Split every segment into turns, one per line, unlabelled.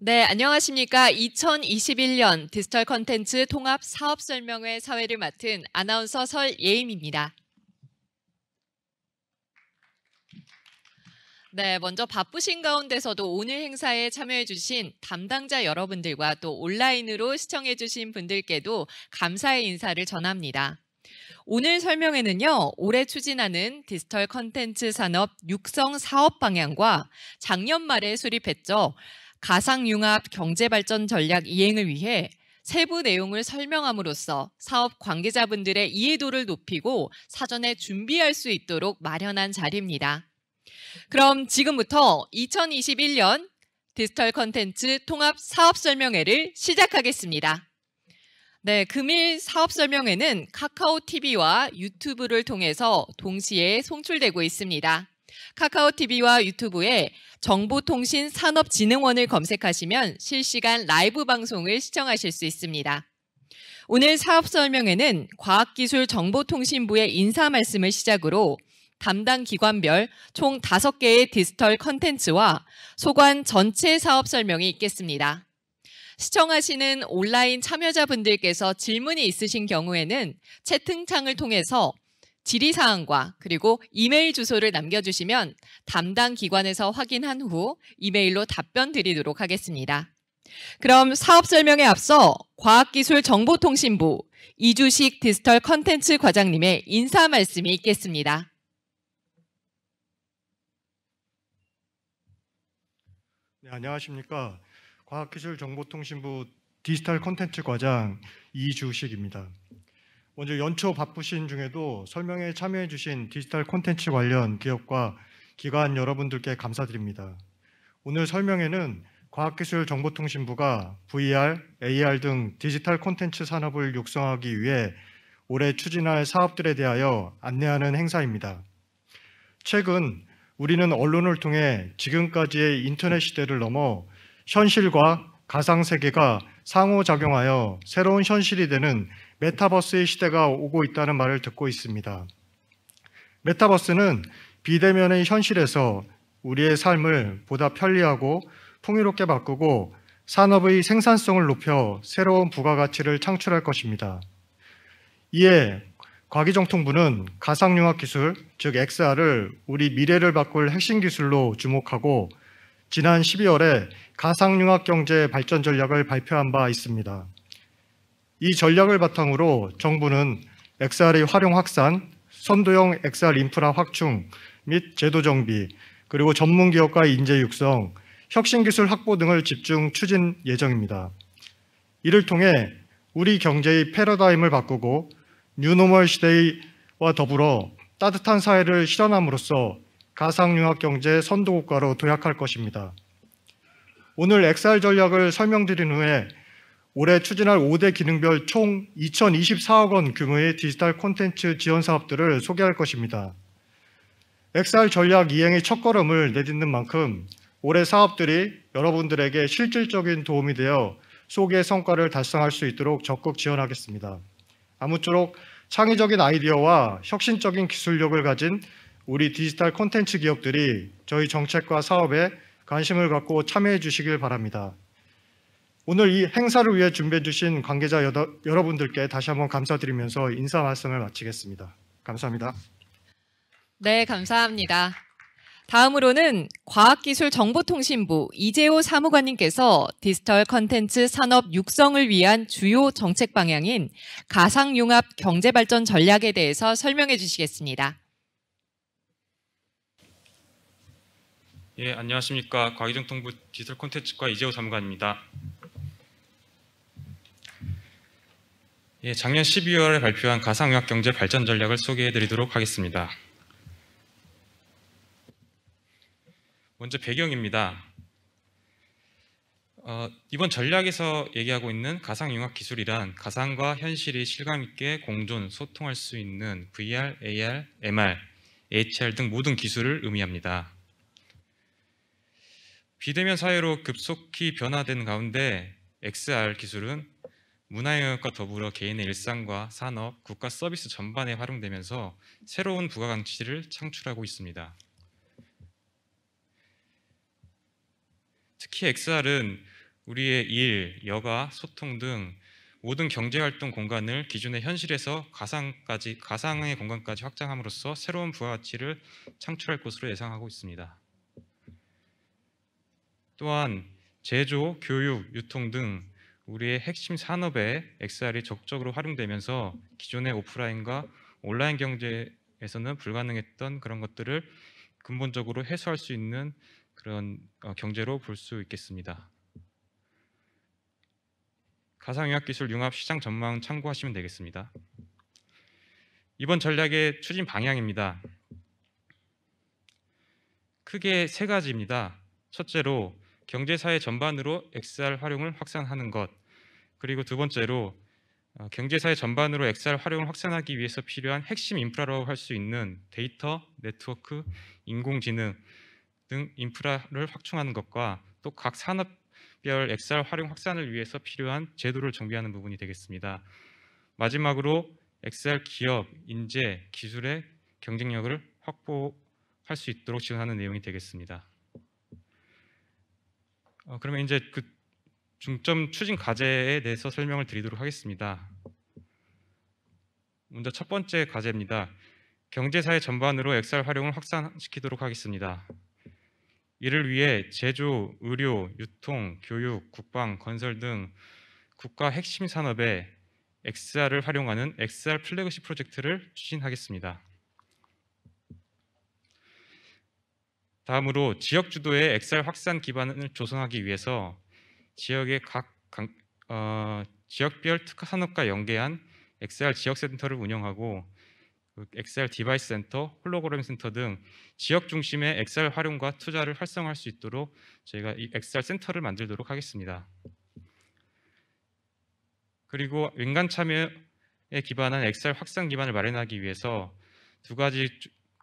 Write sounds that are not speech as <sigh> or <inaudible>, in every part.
네, 안녕하십니까. 2021년 디지털 컨텐츠 통합 사업 설명회 사회를 맡은 아나운서 설예임입니다. 네, 먼저 바쁘신 가운데서도 오늘 행사에 참여해주신 담당자 여러분들과 또 온라인으로 시청해주신 분들께도 감사의 인사를 전합니다. 오늘 설명회는요, 올해 추진하는 디지털 컨텐츠 산업 육성 사업 방향과 작년 말에 수립했죠. 가상융합 경제발전 전략 이행을 위해 세부 내용을 설명함으로써 사업 관계자분들의 이해도를 높이고 사전에 준비할 수 있도록 마련한 자리입니다. 그럼 지금부터 2021년 디지털 컨텐츠 통합 사업 설명회를 시작하겠습니다. 네, 금일 사업 설명회는 카카오 TV와 유튜브를 통해서 동시에 송출되고 있습니다. 카카오TV와 유튜브에 정보통신산업진흥원을 검색하시면 실시간 라이브 방송을 시청하실 수 있습니다. 오늘 사업 설명회는 과학기술정보통신부의 인사 말씀을 시작으로 담당 기관별 총 5개의 디지털 컨텐츠와 소관 전체 사업 설명이 있겠습니다. 시청하시는 온라인 참여자분들께서 질문이 있으신 경우에는 채팅창을 통해서 질의사항과 그리고 이메일 주소를 남겨주시면 담당 기관에서 확인한 후 이메일로 답변 드리도록 하겠습니다. 그럼 사업 설명에 앞서 과학기술정보통신부 이주식 디지털 컨텐츠 과장님의 인사 말씀이 있겠습니다.
네, 안녕하십니까. 과학기술정보통신부 디지털 컨텐츠 과장 이주식입니다. 먼저 연초 바쁘신 중에도 설명에 참여해 주신 디지털 콘텐츠 관련 기업과 기관 여러분들께 감사드립니다. 오늘 설명에는 과학기술정보통신부가 VR, AR 등 디지털 콘텐츠 산업을 육성하기 위해 올해 추진할 사업들에 대하여 안내하는 행사입니다. 최근 우리는 언론을 통해 지금까지의 인터넷 시대를 넘어 현실과 가상세계가 상호작용하여 새로운 현실이 되는 메타버스의 시대가 오고 있다는 말을 듣고 있습니다. 메타버스는 비대면의 현실에서 우리의 삶을 보다 편리하고 풍요롭게 바꾸고 산업의 생산성을 높여 새로운 부가가치를 창출할 것입니다. 이에 과기정통부는 가상융합 기술, 즉 XR을 우리 미래를 바꿀 핵심 기술로 주목하고 지난 12월에 가상융합 경제 발전 전략을 발표한 바 있습니다. 이 전략을 바탕으로 정부는 XR의 활용 확산, 선도형 XR 인프라 확충 및 제도 정비, 그리고 전문 기업과 인재 육성, 혁신 기술 확보 등을 집중 추진 예정입니다. 이를 통해 우리 경제의 패러다임을 바꾸고 뉴노멀 시대와 더불어 따뜻한 사회를 실현함으로써 가상융합 경제 선도국가로 도약할 것입니다. 오늘 XR 전략을 설명드린 후에 올해 추진할 5대 기능별 총 2024억 원 규모의 디지털 콘텐츠 지원 사업들을 소개할 것입니다. XR 전략 이행의 첫걸음을 내딛는 만큼 올해 사업들이 여러분들에게 실질적인 도움이 되어 소개 성과를 달성할 수 있도록 적극 지원하겠습니다. 아무쪼록 창의적인 아이디어와 혁신적인 기술력을 가진 우리 디지털 콘텐츠 기업들이 저희 정책과 사업에 관심을 갖고 참여해 주시길 바랍니다. 오늘 이 행사를 위해 준비해 주신 관계자 여 여러분들께 다시 한번 감사드리면서 인사 말씀을 마치겠습니다. 감사합니다.
네, 감사합니다. 다음으로는 과학기술정보통신부 이재호 사무관님께서 디지털 컨텐츠 산업 육성을 위한 주요 정책 방향인 가상융합 경제발전 전략에 대해서 설명해 주시겠습니다.
예, 안녕하십니까. 과기정통부 디지털 콘텐츠과 이재호 사무관입니다. 예, 작년 12월에 발표한 가상융합 경제 발전 전략을 소개해 드리도록 하겠습니다. 먼저 배경입니다. 어, 이번 전략에서 얘기하고 있는 가상융합 기술이란 가상과 현실이 실감 있게 공존, 소통할 수 있는 VR, AR, MR, HR 등 모든 기술을 의미합니다. 비대면 사회로 급속히 변화된 가운데 XR 기술은 문화영역과 더불어 개인의 일상과 산업, 국가 서비스 전반에 활용되면서 새로운 부가 가치를 창출하고 있습니다. 특히 XR은 우리의 일, 여가, 소통 등 모든 경제 활동 공간을 기존의 현실에서 가상까지 가상의 공간까지 확장함으로써 새로운 부가가치를 창출할 것으로 예상하고 있습니다. 또한 제조, 교육, 유통 등 우리의 핵심 산업에 XR이 적극적으로 활용되면서 기존의 오프라인과 온라인 경제에서는 불가능했던 그런 것들을 근본적으로 해소할 수 있는 그런 어, 경제로 볼 수 있겠습니다. 가상의학기술 융합 시장 전망 참고하시면 되겠습니다. 이번 전략의 추진 방향입니다. 크게 세 가지입니다. 첫째로 경제사회 전반으로 XR 활용을 확산하는 것 그리고 두 번째로 어, 경제사회 전반으로 XR 활용을 확산하기 위해서 필요한 핵심 인프라라고 할 수 있는 데이터, 네트워크, 인공지능 등 인프라를 확충하는 것과 또 각 산업별 XR 활용 확산을 위해서 필요한 제도를 정비하는 부분이 되겠습니다. 마지막으로 XR 기업, 인재, 기술의 경쟁력을 확보할 수 있도록 지원하는 내용이 되겠습니다. 어, 그러면 이제 그 중점 추진 과제에 대해서 설명을 드리도록 하겠습니다. 먼저 첫 번째 과제입니다. 경제사회 전반으로 XR 활용을 확산시키도록 하겠습니다. 이를 위해 제조, 의료, 유통, 교육, 국방, 건설 등 국가 핵심 산업에 XR을 활용하는 XR 플래그십 프로젝트를 추진하겠습니다. 다음으로 지역 주도의 엑셀 확산 기반을 조성하기 위해서 지역의 각 강, 어, 지역별 특화 산업과 연계한 엑셀 지역 센터를 운영하고 그 엑셀 디바이스 센터, 홀로그램 센터 등 지역 중심의 엑셀 활용과 투자를 활성화할 수 있도록 저희가 엑셀 센터를 만들도록 하겠습니다. 그리고 민간 참여에 기반한 엑셀 확산 기반을 마련하기 위해서 두 가지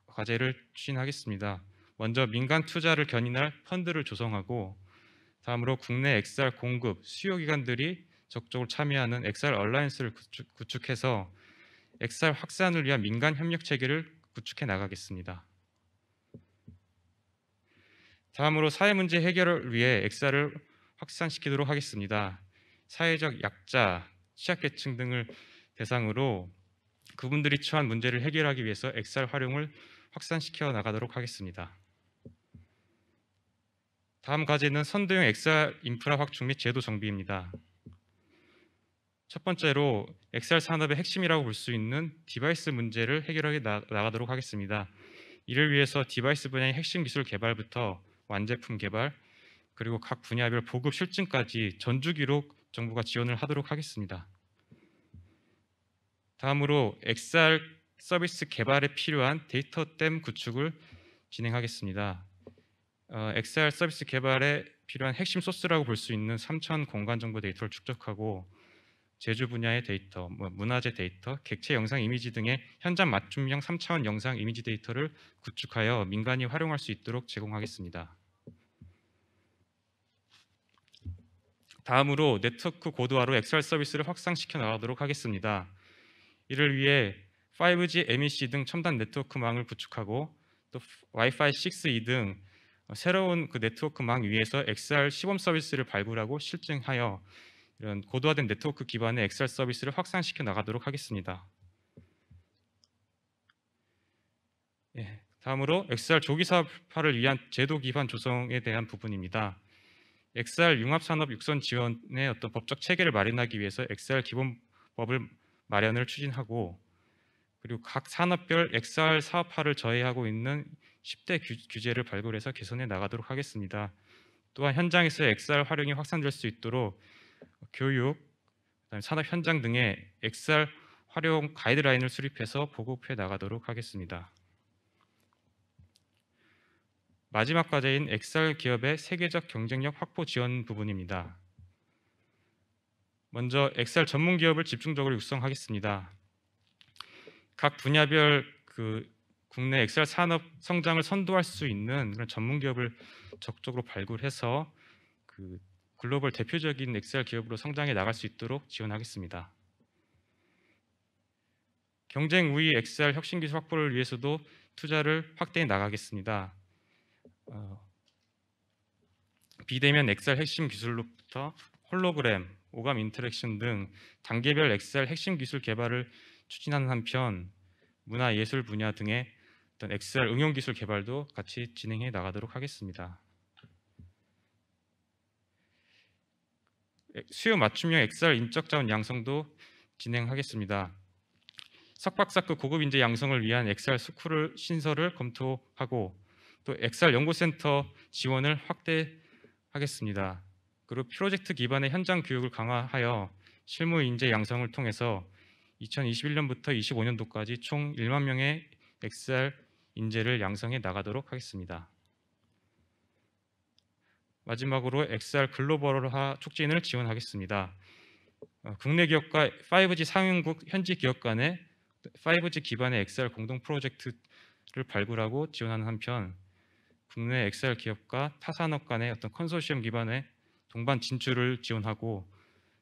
과제를 추진하겠습니다. 먼저 민간 투자를 견인할 펀드를 조성하고 다음으로 국내 XR 공급 수요 기관들이 적극적으로 참여하는 XR 얼라이언스를 구축, 해서 XR 확산을 위한 민간 협력 체계를 구축해 나가겠습니다. 다음으로 사회 문제 해결을 위해 XR을 확산시키도록 하겠습니다. 사회적 약자, 취약계층 등을 대상으로 그분들이 처한 문제를 해결하기 위해서 XR 활용을 확산시켜 나가도록 하겠습니다. 다음 과제는 선도형 XR 인프라 확충 및 제도 정비입니다. 첫 번째로 XR 산업의 핵심이라고 볼 수 있는 디바이스 문제를 해결하게 나, 가도록 하겠습니다. 이를 위해서 디바이스 분야의 핵심 기술 개발부터 완제품 개발 그리고 각 분야별 보급 실증까지 전주기록 정부가 지원을 하도록 하겠습니다. 다음으로 XR 서비스 개발에 필요한 데이터 댐 구축을 진행하겠습니다. XR 어, 서비스 개발에 필요한 핵심 소스라고 볼 수 있는 3천 공간 정보 데이터를 축적하고 제주 분야의 데이터, 뭐 문화재 데이터, 객체 영상 이미지 등의 현장 맞춤형 3차원 영상 이미지 데이터를 구축하여 민간이 활용할 수 있도록 제공하겠습니다. 다음으로 네트워크 고도화로 XR 서비스를 확산시켜 나가도록 하겠습니다. 이를 위해 5G, MEC 등 첨단 네트워크망을 구축하고 또 Wi-Fi 6E 등 새로운 그 네트워크망 위에서 XR 시범 서비스를 발굴하고 실증하여 이런 고도화된 네트워크 기반의 XR 서비스를 확산시켜 나가도록 하겠습니다. 예, 다음으로 XR 조기 사업화를 위한 제도 기반 조성에 대한 부분입니다. XR 융합산업 육선 지원의 어떤 법적 체계를 마련하기 위해서 XR 기본법을 마련을 추진하고 그리고 각 산업별 XR 사업화를 저해하고 있는 10대 규제를 발굴해서 개선해 나가도록 하겠습니다. 또한 현장에서 XR 활용이 확산될 수 있도록 교육, 산업 현장 등의 XR 활용 가이드라인을 수립해서 보급해 나가도록 하겠습니다. 마지막 과제인 XR 기업의 세계적 경쟁력 확보 지원 부분입니다. 먼저 XR 전문 기업을 집중적으로 육성하겠습니다. 각 분야별 그 국내 엑셀 산업 성장을 선도할 수 있는 그런 전문 기업을 적극적으로 발굴해서 그 글로벌 대표적인 엑셀 기업으로 성장해 나갈 수 있도록 지원하겠습니다. 경쟁 우위 XR 혁신 기술 확보를 위해서도 투자를 확대해 나가겠습니다. 어, 비대면 XR 핵심 기술로부터 홀로그램, 오감 인터랙션 등 단계별 XR 핵심 기술 개발을 추진하는 한편 문화 예술 분야 등의 어떤 XR 응용 기술 개발도 같이 진행해 나가도록 하겠습니다. 수요 맞춤형 XR 인적 자원 양성도 진행하겠습니다. 석박사급 고급 인재 양성을 위한 XR 스쿨을 신설을 검토하고 또 XR 연구센터 지원을 확대하겠습니다. 그리고 프로젝트 기반의 현장 교육을 강화하여 실무 인재 양성을 통해서 2021년부터 25년도까지 총 1만 명의 XR 인재를 양성해 나가도록 하겠습니다. 마지막으로 XR 글로벌화 촉진을 지원하겠습니다. 어, 국내 기업과 5G 상용국 현지 기업 간의 5G 기반의 XR 공동 프로젝트를 발굴하고 지원하는 한편 국내 XR 기업과 타 산업 간의 어떤 컨소시엄 기반의 동반 진출을 지원하고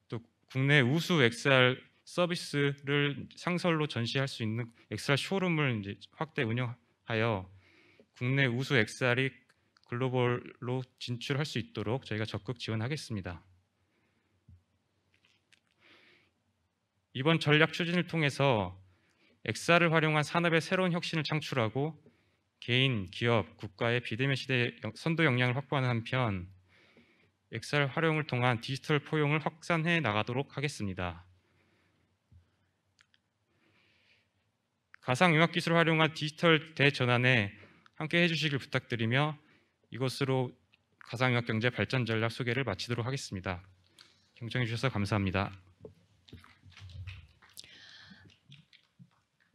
또 국내 우수 XR 서비스를 상설로 전시할 수 있는 XR 쇼룸을 이제 확대 운영 하고 하여 국내 우수 XR이 글로벌로 진출할 수 있도록 저희가 적극 지원하겠습니다. 이번 전략 추진을 통해서 XR을 활용한 산업의 새로운 혁신을 창출하고 개인, 기업, 국가의 비대면 시대 선도 역량을 확보하는 한편 XR 활용을 통한 디지털 포용을 확산해 나가도록 하겠습니다. 가상융합 기술을 활용한 디지털 대전환에 함께 해주시길 부탁드리며 이것으로 가상융합 경제 발전 전략 소개를 마치도록 하겠습니다. 경청해 주셔서 감사합니다.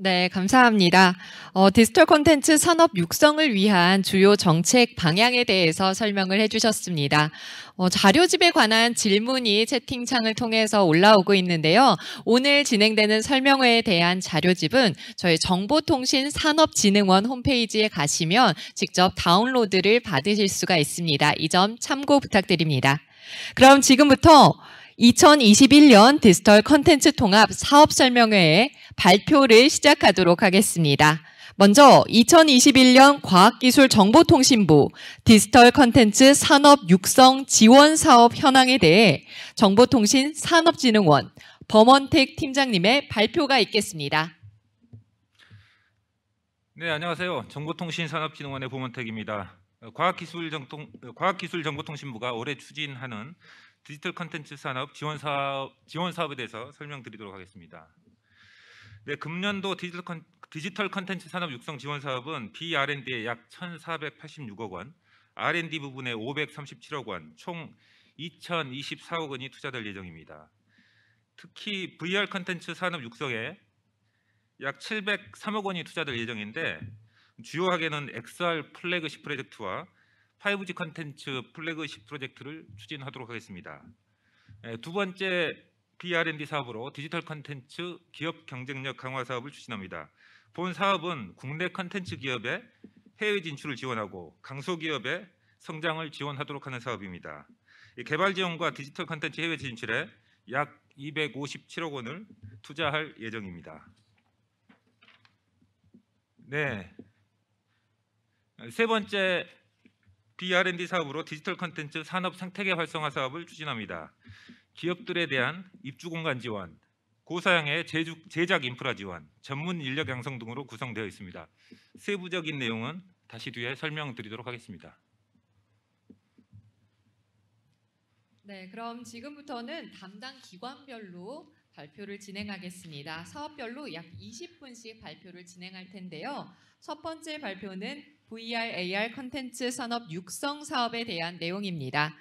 네, 감사합니다. 어, 디지털 콘텐츠 산업 육성을 위한 주요 정책 방향에 대해서 설명을 해주셨습니다. 어, 자료집에 관한 질문이 채팅창을 통해서 올라오고 있는데요. 오늘 진행되는 설명회에 대한 자료집은 저희 정보통신산업진흥원 홈페이지에 가시면 직접 다운로드를 받으실 수가 있습니다. 이 점 참고 부탁드립니다. 그럼 지금부터 2021년 디지털 컨텐츠 통합 사업 설명회에 발표를 시작하도록 하겠습니다. 먼저 2021년 과학기술정보통신부 디지털 컨텐츠 산업 육성 지원 사업 현황에 대해 정보통신 산업진흥원 범원택 팀장님의 발표가 있겠습니다.
네, 안녕하세요. 정보통신산업진흥원의 범원택입니다. 과학기술정통, 과학기술정보통신부가 올해 추진하는 디지털 컨텐츠 산업 지원 사업 지원 사업에 대해서 설명드리도록 하겠습니다. 네, 금년도 디지털 컨, 디지털 컨텐츠 산업 육성 지원 사업은 B&D에 약 1,486억 원, R&D 부분에 537억 원, 총 2,024억 원이 투자될 예정입니다. 특히 VR 컨텐츠 산업 육성에 약 703억 원이 투자될 예정인데 주요하게는 XR 플래그십 프로젝트와 5G 컨텐츠 플래그십 프로젝트를 추진하도록 하겠습니다. 예, 두 번째 B&D 사업으로 디지털 컨텐츠 기업 경쟁력 강화 사업을 추진합니다. 본 사업은 국내 컨텐츠 기업의 해외 진출을 지원하고 강소기업의 성장을 지원하도록 하는 사업입니다. 개발 지원과 디지털 컨텐츠 해외 진출에 약 257억 원을 투자할 예정입니다. 네, 세 번째 B&D 사업으로 디지털 컨텐츠 산업 생태계 활성화 사업을 추진합니다. 기업들에 대한 입주 공간 지원, 고사양의 제작 인프라 지원, 전문 인력 양성 등으로 구성되어 있습니다. 세부적인 내용은 다시 뒤에 설명드리도록 하겠습니다.
네, 그럼 지금부터는 담당 기관별로 발표를 진행하겠습니다. 사업별로 약 20분씩 발표를 진행할 텐데요. 첫 번째 발표는 VR, AR 컨텐츠 산업 육성 사업에 대한 내용입니다.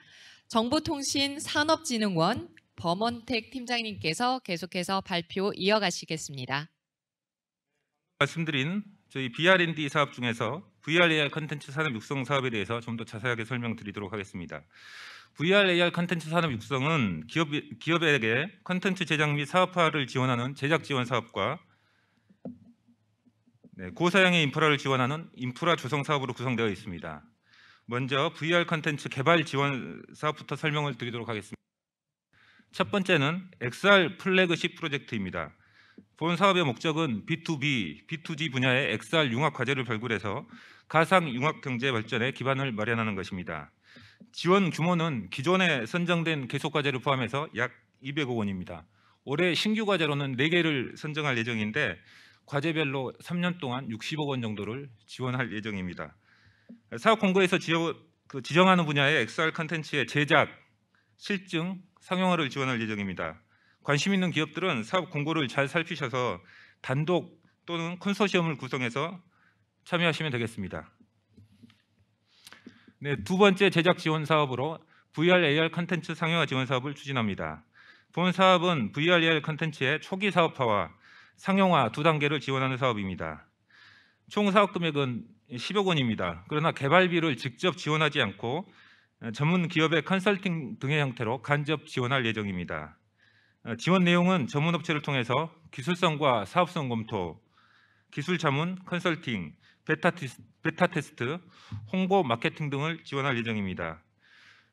정보통신산업진흥원 범원택 팀장님께서 계속해서 발표 이어가시겠습니다.
말씀드린 저희 BR&D 사업 중에서 VR, AR 컨텐츠 산업 육성 사업에 대해서 좀 더 자세하게 설명드리도록 하겠습니다. VR, AR 컨텐츠 산업 육성은 기업, 기업에게 컨텐츠 제작 및 사업화를 지원하는 제작 지원 사업과 네, 고사양의 인프라를 지원하는 인프라 조성 사업으로 구성되어 있습니다. 먼저 VR 컨텐츠 개발 지원 사업부터 설명을 드리도록 하겠습니다. 첫 번째는 XR 플래그십 프로젝트입니다. 본 사업의 목적은 B2B, B2G 분야의 XR 융합 과제를 발굴해서 가상 융합 경제 발전에 기반을 마련하는 것입니다. 지원 규모는 기존에 선정된 계속 과제를 포함해서 약 200억 원입니다. 올해 신규 과제로는 4개를 선정할 예정인데 과제별로 3년 동안 60억 원 정도를 지원할 예정입니다. 사업 공고에서 그 지정하는 분야의 XR 컨텐츠의 제작, 실증, 상용화를 지원할 예정입니다. 관심 있는 기업들은 사업 공고를 잘 살피셔서 단독 또는 컨소시엄을 구성해서 참여하시면 되겠습니다. 네, 두 번째 제작 지원 사업으로 VR AR 컨텐츠 상용화 지원 사업을 추진합니다. 본 사업은 VR AR 컨텐츠의 초기 사업화와 상용화 두 단계를 지원하는 사업입니다. 총 사업 금액은 10억 원입니다. 그러나 개발비를 직접 지원하지 않고 어, 전문 기업의 컨설팅 등의 형태로 간접 지원할 예정입니다. 어, 지원 내용은 전문 업체를 통해서 기술성과 사업성 검토, 기술 자문, 컨설팅, 베타, 테스트, 베타 테스트, 홍보, 마케팅 등을 지원할 예정입니다.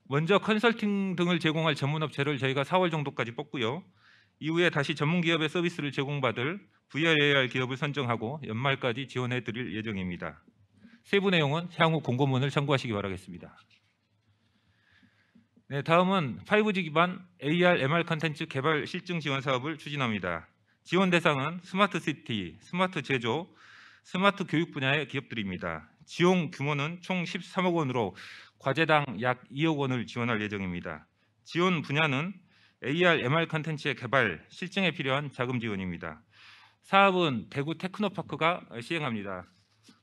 먼저 컨설팅 등을 제공할 전문 업체를 저희가 4월 정도까지 뽑고요. 이후에 다시 전문 기업의 서비스를 제공받을 VRAR 기업을 선정하고 연말까지 지원해 드릴 예정입니다. 세부 내용은 향후 공고문을 참고하시기 바라겠습니다. 네, 다음은 5G 기반 AR, MR 컨텐츠 개발 실증 지원 사업을 추진합니다. 지원 대상은 스마트 시티, 스마트 제조, 스마트 교육 분야의 기업들입니다. 지원 규모는 총 13억 원으로 과제당 약 2억 원을 지원할 예정입니다. 지원 분야는 AR, MR 컨텐츠의 개발, 실증에 필요한 자금 지원입니다. 사업은 대구 테크노파크가 시행합니다.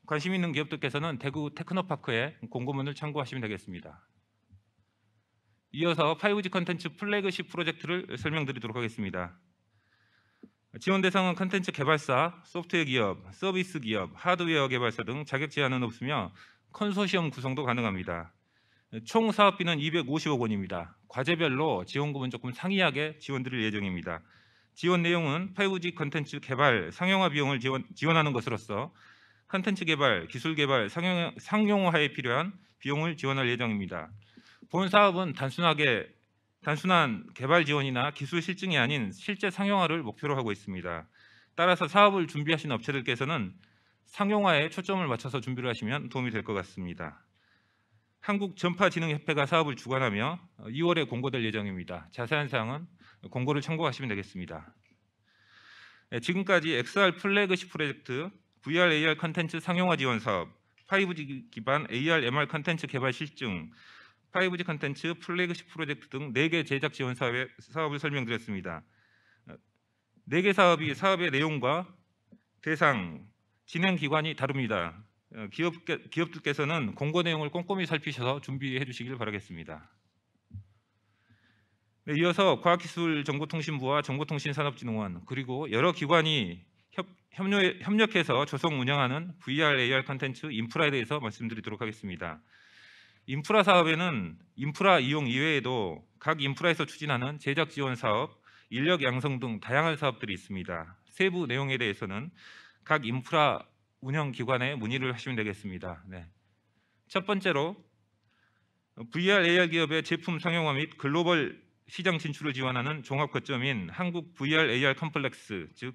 관심 있는 기업들께서는 대구 테크노파크의 공고문을 참고하시면 되겠습니다. 이어서 5G 컨텐츠 플래그십 프로젝트를 설명드리도록 하겠습니다. 지원 대상은 컨텐츠 개발사, 소프트웨어 기업, 서비스 기업, 하드웨어 개발사 등 자격 제한은 없으며 컨소시엄 구성도 가능합니다. 총 사업비는 250억 원입니다. 과제별로 지원금은 조금 상이하게 지원드릴 예정입니다. 지원 내용은 5G 컨텐츠 개발, 상용화 비용을 지원, 지원하는 것으로서 컨텐츠 개발, 기술 개발, 상용, 상용화에 필요한 비용을 지원할 예정입니다. 본 사업은 단순하게 단순한 개발 지원이나 기술 실증이 아닌 실제 상용화를 목표로 하고 있습니다. 따라서 사업을 준비하신 업체들께서는 상용화에 초점을 맞춰서 준비를 하시면 도움이 될 것 같습니다. 한국 전파진흥협회가 사업을 주관하며 2월에 공고될 예정입니다. 자세한 사항은 공고를 참고하시면 되겠습니다. 예, 지금까지 XR 플래그십 프로젝트, VR AR 컨텐츠 상용화 지원 사업, 5G 기반 AR MR 컨텐츠 개발 실증, 5G 컨텐츠 플래그십 프로젝트 등 4개 제작 지원 사업의, 사업을 설명드렸습니다. 4개 어, 사업이 사업의 내용과 대상, 진행 기관이 다릅니다. 어, 기업, 기업들께서는 공고 내용을 꼼꼼히 살피셔서 준비해 주시길 바라겠습니다. 네, 이어서 과학기술정보통신부와 정보통신산업진흥원 그리고 여러 기관이 협, 협력, 해서 조성 운영하는 VR, AR 컨텐츠 인프라에 대해서 말씀드리도록 하겠습니다. 인프라 사업에는 인프라 이용 이외에도 각 인프라에서 추진하는 제작 지원 사업, 인력 양성 등 다양한 사업들이 있습니다. 세부 내용에 대해서는 각 인프라 운영 기관에 문의를 하시면 되겠습니다. 네. 첫 번째로 VR AR 기업의 제품 상용화 및 글로벌 시장 진출을 지원하는 종합 거점인 한국 VR AR 컴플렉스 즉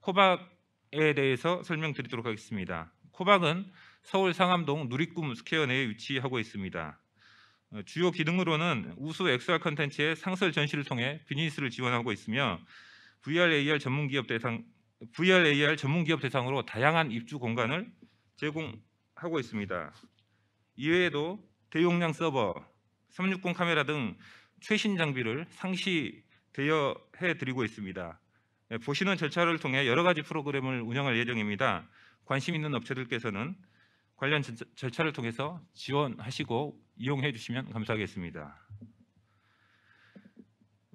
코박에 대해서 설명드리도록 하겠습니다. 코박은 서울 상암동 누리꿈 스퀘어 내에 위치하고 있습니다. 어, 주요 기능으로는 우수 XR 컨텐츠의 상설 전시를 통해 비즈니스를 지원하고 있으며 VR AR 전문 기업 대상 VR, AR 전문 기업 대상으로 다양한 입주 공간을 제공하고 있습니다. 이외에도 대용량 서버, 360 카메라 등 최신 장비를 상시 대여해 드리고 있습니다. 예, 보시는 절차를 통해 여러 가지 프로그램을 운영할 예정입니다. 관심 있는 업체들께서는 관련 절차를 통해서 지원하시고 이용해 주시면 감사하겠습니다.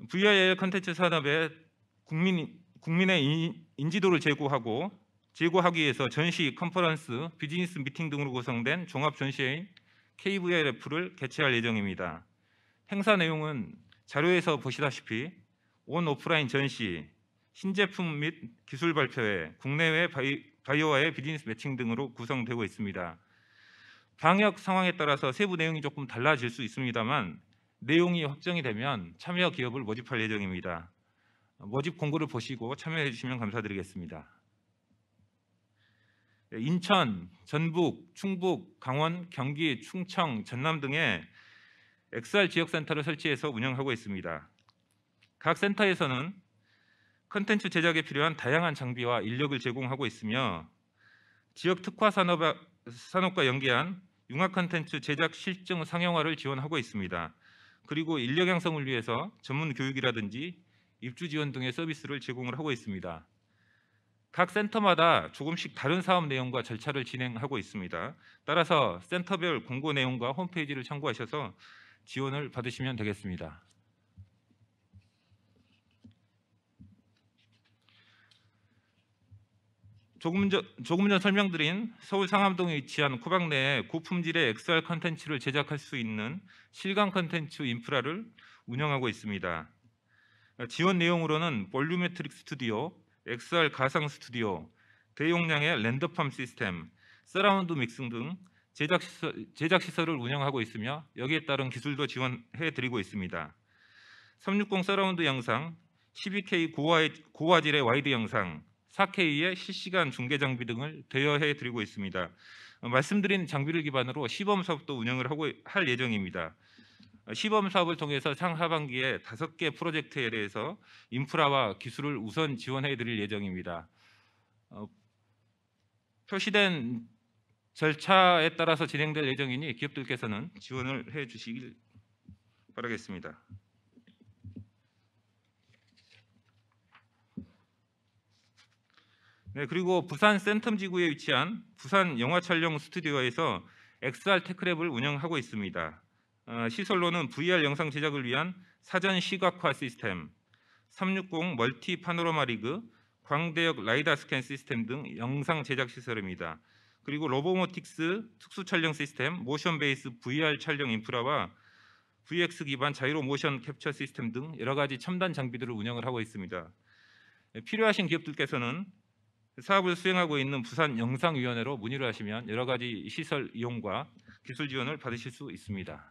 VR 컨텐츠 산업의 국민 국민의 인지도를 제고하고 제고하기 위해서 전시, 컨퍼런스, 비즈니스 미팅 등으로 구성된 종합 전시회인 KVLF를 개최할 예정입니다. 행사 내용은 자료에서 보시다시피 온 오프라인 전시, 신제품 및 기술 발표회, 국내외 바이, 바이오와의 비즈니스 매칭 등으로 구성되고 있습니다. 방역 상황에 따라서 세부 내용이 조금 달라질 수 있습니다만 내용이 확정이 되면 참여 기업을 모집할 예정입니다. 모집 공고를 보시고 참여해 주시면 감사드리겠습니다. 네, 인천, 전북, 충북, 강원, 경기, 충청, 전남 등의 XR 지역센터를 설치해서 운영하고 있습니다. 각 센터에서는 컨텐츠 제작에 필요한 다양한 장비와 인력을 제공하고 있으며 지역 특화 산업, 산업과 연계한 융합 컨텐츠 제작 실증 상용화를 지원하고 있습니다. 그리고 인력 양성을 위해서 전문 교육이라든지 입주 지원 등의 서비스를 제공을 하고 있습니다. 각 센터마다 조금씩 다른 사업 내용과 절차를 진행하고 있습니다. 따라서 센터별 공고 내용과 홈페이지를 참고하셔서 지원을 받으시면 되겠습니다. 조금 전, 조금 전 설명드린 서울 상암동에 위치한 코박 내에 고품질의 XR 컨텐츠를 제작할 수 있는 실감 컨텐츠 인프라를 운영하고 있습니다. 지원 내용으로는 볼륨메트릭 스튜디오, XR 가상 스튜디오, 대용량의 랜더팜 시스템, 서라운드 믹싱 등 제작, 시설, 제작 시설을 운영하고 있으며 여기에 따른 기술도 지원해 드리고 있습니다. 360 서라운드 영상, 12K 고화, 고화질의 와이드 영상, 4K의 실시간 중계 장비 등을 대여해 드리고 있습니다. 말씀드린 장비를 기반으로 시범 사업도 운영을 하고 할 예정입니다. 시범 사업을 통해서 상하반기에 다섯 개 프로젝트에 대해서 인프라와 기술을 우선 지원해 드릴 예정입니다. 어, 표시된 절차에 따라서 진행될 예정이니 기업들께서는 지원을 해 주시길 바라겠습니다. 네, 그리고 부산 센텀 지구에 위치한 부산 영화 촬영 스튜디오에서 XR 테크랩을 운영하고 있습니다. 어, 시설로는 VR 영상 제작을 위한 사전 시각화 시스템, 360 멀티 파노라마 리그, 광대역 라이다 스캔 시스템 등 영상 제작 시설입니다. 그리고 로보모틱스 특수 촬영 시스템, 모션 베이스 VR 촬영 인프라와 VX 기반 자이로 모션 캡처 시스템 등 여러 가지 첨단 장비들을 운영을 하고 있습니다. 예, 필요하신 기업들께서는 사업을 수행하고 있는 부산 영상위원회로 문의를 하시면 여러 가지 시설 이용과 기술 지원을 받으실 수 있습니다.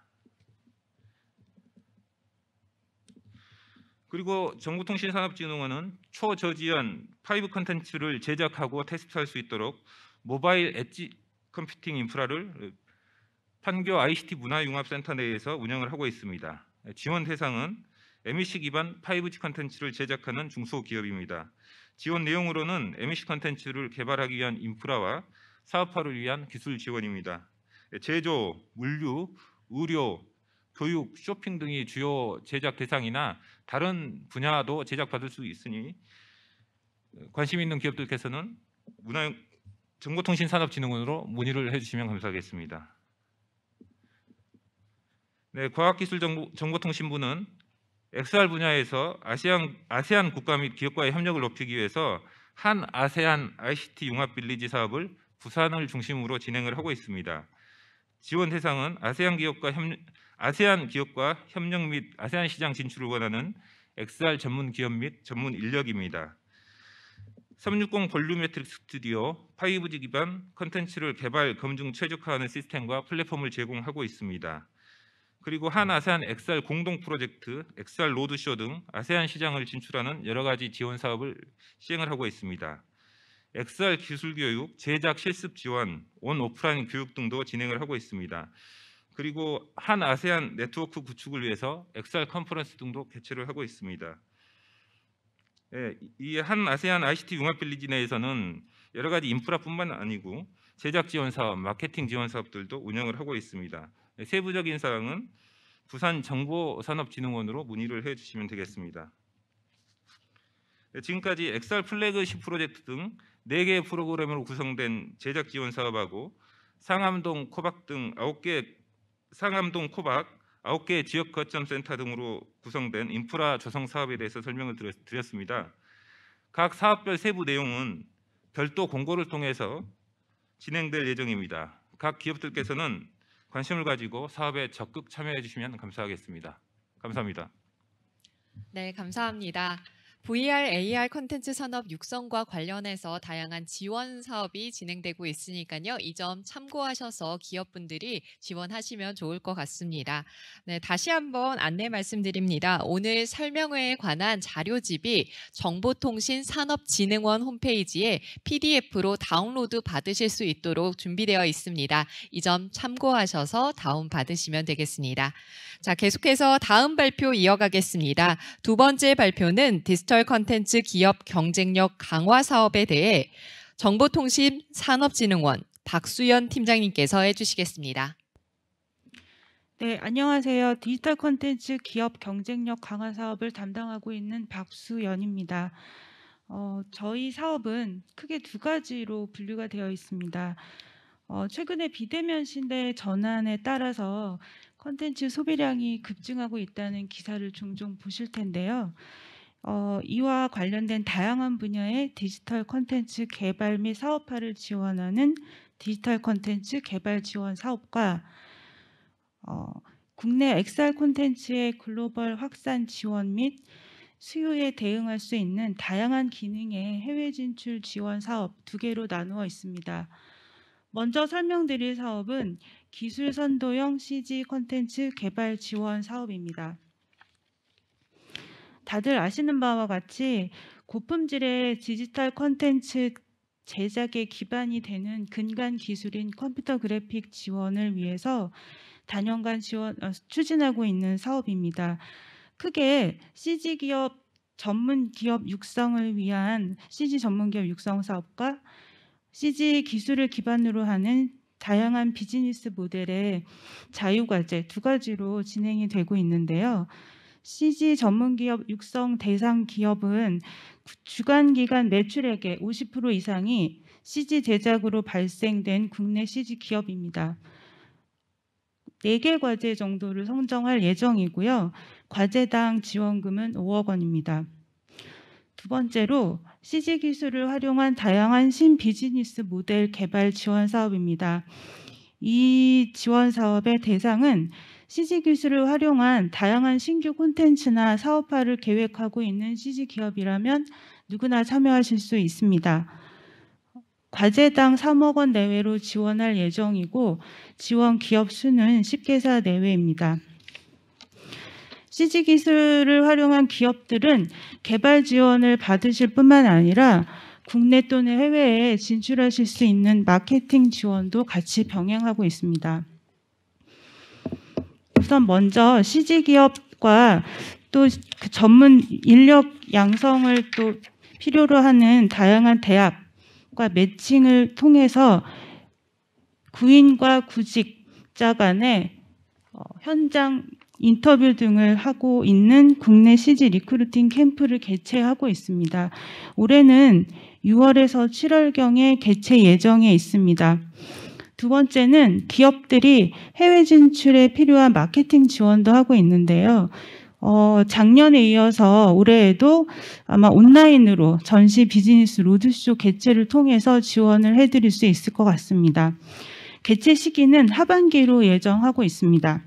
그리고 정보통신산업진흥원은 초저지연 5이 컨텐츠를 제작하고 테스트할 수 있도록 모바일 엣지 컴퓨팅 인프라를 판교 ICT 문화융합센터 내에서 운영을 하고 있습니다. 지원 대상은 MEC 기반 5G 컨텐츠를 제작하는 중소기업입니다. 지원 내용으로는 MEC 컨텐츠를 개발하기 위한 인프라와 사업화를 위한 기술 지원입니다. 제조, 물류, 의료, 교육, 쇼핑 등이 주요 제작 대상이나 다른 분야도 제작받을 수 있으니 관심 있는 기업들께서는 문화 정보통신산업진흥원으로 문의를 해주시면 감사하겠습니다. 네, 과학기술정보통신부는 XR 분야에서 아시안, 아세안 국가 및 기업과의 협력을 높이기 위해서 한 아세안 ICT 융합 빌리지 사업을 부산을 중심으로 진행을 하고 있습니다. 지원 대상은 아세안 기업과 협력, 아세안 기업과 협력 및 아세안 시장 진출을 원하는 XR 전문 기업 및 전문 인력입니다. 360 볼륨 메트릭 스튜디오 5G 기반 컨텐츠를 개발, 검증, 최적화하는 시스템과 플랫폼을 제공하고 있습니다. 그리고 한 아세안 XR 공동 프로젝트, XR 로드쇼 등 아세안 시장을 진출하는 여러 가지 지원 사업을 시행을 하고 있습니다. XR 기술 교육, 제작 실습 지원, 온 오프라인 교육 등도 진행을 하고 있습니다. 그리고 한 아세안 네트워크 구축을 위해서 엑셀 컨퍼런스 등도 개최를 하고 있습니다. 예, 이한 아세안 ICT 융합 빌리지 내에서는 여러 가지 인프라뿐만 아니고 제작 지원 사업, 마케팅 지원 사업들도 운영을 하고 있습니다. 예, 세부적인 사항은 부산 정보산업진흥원으로 문의를 해주시면 되겠습니다. 예, 지금까지 엑셀 플래그십 프로젝트 등 4개의 프로그램으로 구성된 제작 지원 사업하고 상암동, 코박 등 9개 상암동 코박 9개 지역 거점 센터 등으로 구성된 인프라 조성 사업에 대해서 설명을 드렸습니다. 각 사업별 세부 내용은 별도 공고를 통해서 진행될 예정입니다. 각 기업들께서는 관심을 가지고 사업에 적극 참여해 주시면 감사하겠습니다. 감사합니다.
네, 감사합니다. VR, AR 컨텐츠 산업 육성과 관련해서 다양한 지원 사업이 진행되고 있으니까요. 이 점 참고하셔서 기업분들이 지원하시면 좋을 것 같습니다. 네, 다시 한번 안내 말씀드립니다. 오늘 설명회에 관한 자료집이 정보통신산업진흥원 홈페이지에 PDF로 다운로드 받으실 수 있도록 준비되어 있습니다. 이 점 참고하셔서 다운 받으시면 되겠습니다. 자, 계속해서 다음 발표 이어가겠습니다. 두 번째 발표는 디지털 컨텐츠 기업 경쟁력 강화 사업에 대해 정보통신 산업진흥원 박수연 팀장님께서 해주시겠습니다.
네, 안녕하세요. 디지털 컨텐츠 기업 경쟁력 강화 사업을 담당하고 있는 박수연입니다. 어, 저희 사업은 크게 두 가지로 분류가 되어 있습니다. 어, 최근에 비대면 시대 전환에 따라서 컨텐츠 소비량이 급증하고 있다는 기사를 종종 보실 텐데요. 어, 이와 관련된 다양한 분야의 디지털 컨텐츠 개발 및 사업화를 지원하는 디지털 컨텐츠 개발 지원 사업과 어, 국내 XR 콘텐츠의 글로벌 확산 지원 및 수요에 대응할 수 있는 다양한 기능의 해외 진출 지원 사업 두 개로 나누어 있습니다. 먼저 설명드릴 사업은 기술 선도형 CG 콘텐츠 개발 지원 사업입니다. 다들 아시는 바와 같이 고품질의 디지털 콘텐츠제작에 기반이 되는 근간 기술인 컴퓨터 그래픽 지원을 위해서 단연간 지원, 어, 추진하고 있는 사업입니다. 크게 CG 기업 전문 기업 육성을 위한 CG 전문 기업 육성 사업과 CG 기술을 기반으로 하는 다양한 비즈니스 모델의 자유과제 두 가지로 진행이 되고 있는데요. CG 전문기업 육성 대상 기업은 주간기간 매출액의 50% 이상이 CG 제작으로 발생된 국내 CG 기업입니다. 4개 과제 정도를 선정할 예정이고요. 과제당 지원금은 5억 원입니다. 두 번째로 CG 기술을 활용한 다양한 신비즈니스 모델 개발 지원 사업입니다. 이 지원 사업의 대상은 CG 기술을 활용한 다양한 신규 콘텐츠나 사업화를 계획하고 있는 CG 기업이라면 누구나 참여하실 수 있습니다. 과제당 3억 원 내외로 지원할 예정이고 지원 기업 수는 10개사 내외입니다. CG 기술을 활용한 기업들은 개발 지원을 받으실 뿐만 아니라 국내 또는 해외에 진출하실 수 있는 마케팅 지원도 같이 병행하고 있습니다. 우선 먼저 CG 기업과 또 그 전문 인력 양성을 또 필요로 하는 다양한 대학과 매칭을 통해서 구인과 구직자 간의 어, 현장 인터뷰 등을 하고 있는 국내 CG 리크루팅 캠프를 개최하고 있습니다. 올해는 6월에서 7월경에 개최 예정에 있습니다. 두 번째는 기업들이 해외 진출에 필요한 마케팅 지원도 하고 있는데요. 어, 작년에 이어서 올해에도 아마 온라인으로 전시 비즈니스 로드쇼 개최를 통해서 지원을 해드릴 수 있을 것 같습니다. 개최 시기는 하반기로 예정하고 있습니다.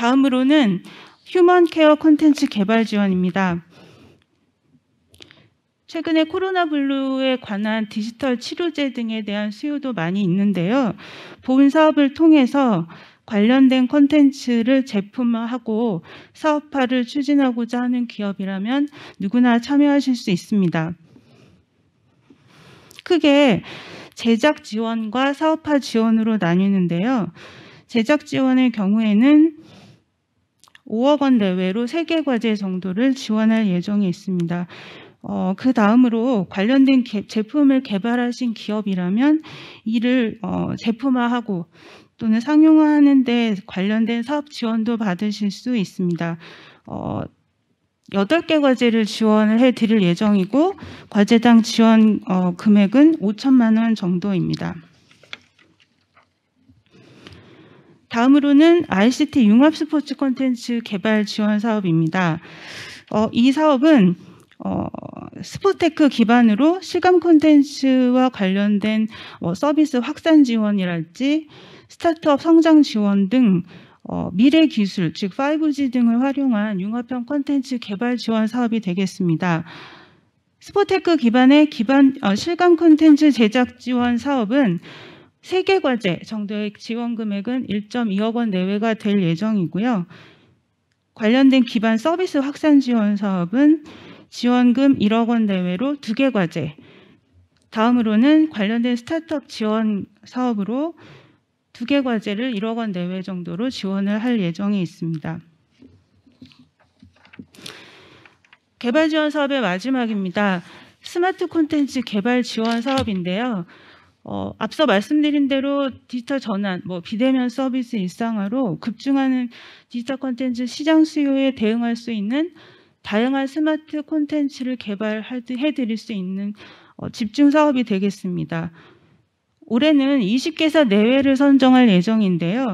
다음으로는 휴먼 케어 콘텐츠 개발 지원입니다. 최근에 코로나 블루에 관한 디지털 치료제 등에 대한 수요도 많이 있는데요. 보훈 사업을 통해서 관련된 콘텐츠를 제품화하고 사업화를 추진하고자 하는 기업이라면 누구나 참여하실 수 있습니다. 크게 제작 지원과 사업화 지원으로 나뉘는데요. 제작 지원의 경우에는 5억 원 내외로 3개 과제 정도를 지원할 예정이 있습니다. 어, 그 다음으로 관련된 개, 제품을 개발하신 기업이라면 이를 어, 제품화하고 또는 상용화하는 데 관련된 사업 지원도 받으실 수 있습니다. 어, 8개 과제를 지원을 해드릴 예정이고 과제당 지원 어, 금액은 5천만 원 정도입니다. 다음으로는 ICT 융합 스포츠 콘텐츠 개발 지원 사업입니다. 어, 이 사업은 어, 스포테크 기반으로 실감 콘텐츠와 관련된 어, 서비스 확산 지원이랄지 스타트업 성장 지원 등 어, 미래 기술, 즉 5G 등을 활용한 융합형 콘텐츠 개발 지원 사업이 되겠습니다. 스포테크 기반의 기반 어, 실감 콘텐츠 제작 지원 사업은 세개과제 정도의 지원 금액은 1.2억 원 내외가 될 예정이고요. 관련된 기반 서비스 확산 지원 사업은 지원금 1억 원 내외로 두 개 과제, 다음으로는 관련된 스타트업 지원 사업으로 두 개 과제를 1억 원 내외 정도로 지원을 할 예정이 있습니다. 개발 지원 사업의 마지막입니다. 스마트 콘텐츠 개발 지원 사업인데요. 어, 앞서 말씀드린 대로 디지털 전환, 뭐 비대면 서비스 일상화로 급증하는 디지털 콘텐츠 시장 수요에 대응할 수 있는 다양한 스마트 콘텐츠를 개발해드릴 수 있는 어, 집중 사업이 되겠습니다. 올해는 20개사 내외를 선정할 예정인데요.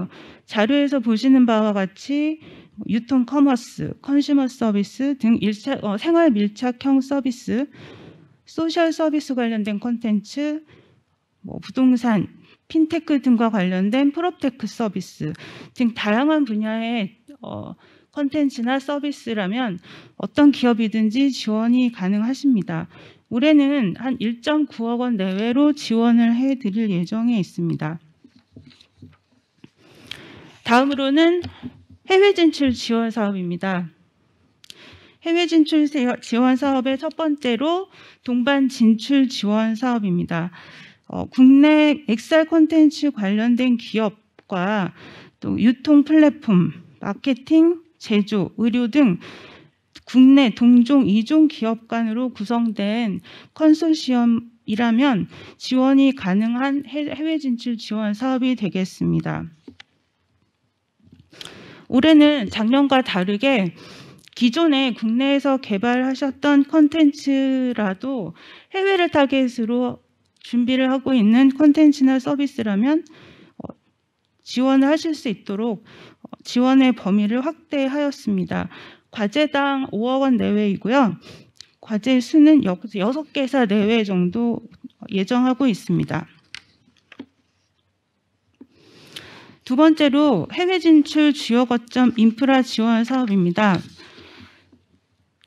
자료에서 보시는 바와 같이 유통 커머스, 컨슈머 서비스 등 일차, 어, 생활 밀착형 서비스, 소셜 서비스 관련된 콘텐츠, 뭐 부동산, 핀테크 등과 관련된 프롭테크 서비스 등 다양한 분야의 어, 컨텐츠나 서비스라면 어떤 기업이든지 지원이 가능하십니다. 올해는 한 1.9억 원 내외로 지원을 해드릴 예정에 있습니다. 다음으로는 해외 진출 지원 사업입니다. 해외 진출 지원 사업의 첫 번째로 동반 진출 지원 사업입니다. 어, 국내 엑셀 콘텐츠 관련된 기업과 또 유통 플랫폼, 마케팅, 제조, 의료 등 국내 동종 이종 기업 간으로 구성된 컨소시엄이라면 지원이 가능한 해외 진출 지원 사업이 되겠습니다. 올해는 작년과 다르게 기존에 국내에서 개발하셨던 컨텐츠라도 해외를 타겟으로 준비를 하고 있는 콘텐츠나 서비스라면 어, 지원을 하실 수 있도록 어, 지원의 범위를 확대하였습니다. 과제당 5억 원 내외이고요. 과제 수는 6개사 내외 정도 예정하고 있습니다. 두 번째로 해외 진출 주요 거점 인프라 지원 사업입니다.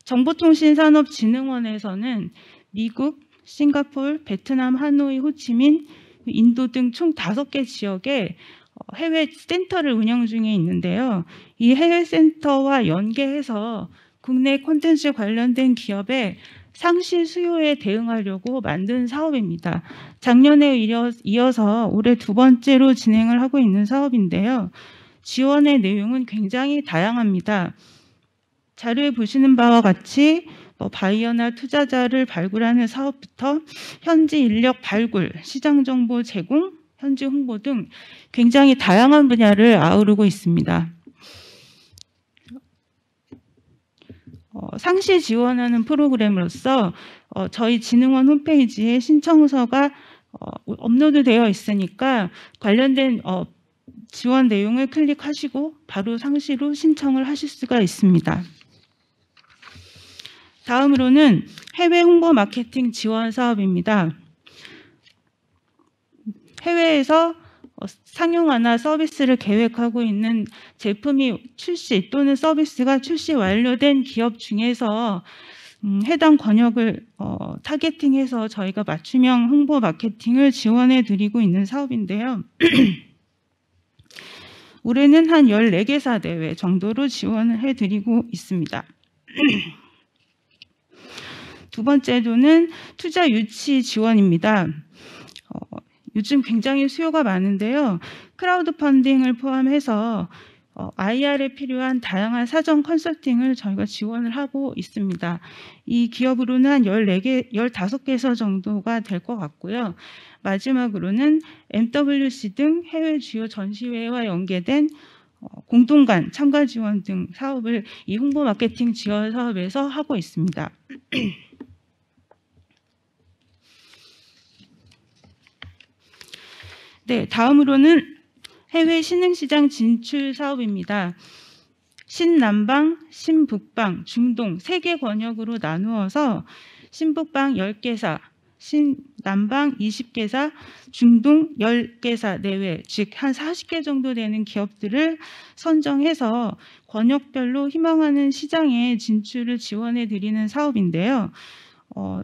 정보통신산업진흥원에서는 미국, 싱가폴, 베트남, 하노이, 호치민, 인도 등 총 다섯 개 지역에 어, 해외 센터를 운영 중에 있는데요. 이 해외 센터와 연계해서 국내 콘텐츠 관련된 기업의 상시 수요에 대응하려고 만든 사업입니다. 작년에 이어서 올해 두 번째로 진행을 하고 있는 사업인데요. 지원의 내용은 굉장히 다양합니다. 자료에 보시는 바와 같이 어, 바이어나 투자자를 발굴하는 사업부터 현지 인력 발굴, 시장 정보 제공, 현지 홍보 등 굉장히 다양한 분야를 아우르고 있습니다. 어, 상시 지원하는 프로그램으로서 어, 저희 진흥원 홈페이지에 신청서가 어, 업로드되어 있으니까 관련된 어, 지원 내용을 클릭하시고 바로 상시로 신청을 하실 수가 있습니다. 다음으로는 해외 홍보 마케팅 지원 사업입니다. 해외에서 어, 상용화나 서비스를 계획하고 있는 제품이 출시 또는 서비스가 출시 완료된 기업 중에서 음, 해당 권역을 어, 타겟팅해서 저희가 맞춤형 홍보 마케팅을 지원해 드리고 있는 사업인데요. <clears throat> 올해는 한 14개사 대회 정도로 지원을 해 드리고 있습니다. <clears throat> 두 번째로는 투자 유치 지원입니다. 어, 요즘 굉장히 수요가 많은데요. 크라우드 펀딩을 포함해서 어, IR에 필요한 다양한 사전 컨설팅을 저희가 지원을 하고 있습니다. 이 기업으로는 한 14개, 15개서 정도가 될 것 같고요. 마지막으로는 MWC 등 해외 주요 전시회와 연계된 어, 공동간 참가 지원 등 사업을 이 홍보 마케팅 지원 사업에서 하고 있습니다. <clears throat> 네, 다음으로는 해외 신흥시장 진출 사업입니다. 신남방, 신북방, 중동 세 개 권역으로 나누어서 신북방 10개사, 신남방 20개사, 중동 10개사 내외, 즉 한 40개 정도 되는 기업들을 선정해서 권역별로 희망하는 시장에 진출을 지원해 드리는 사업인데요. 어,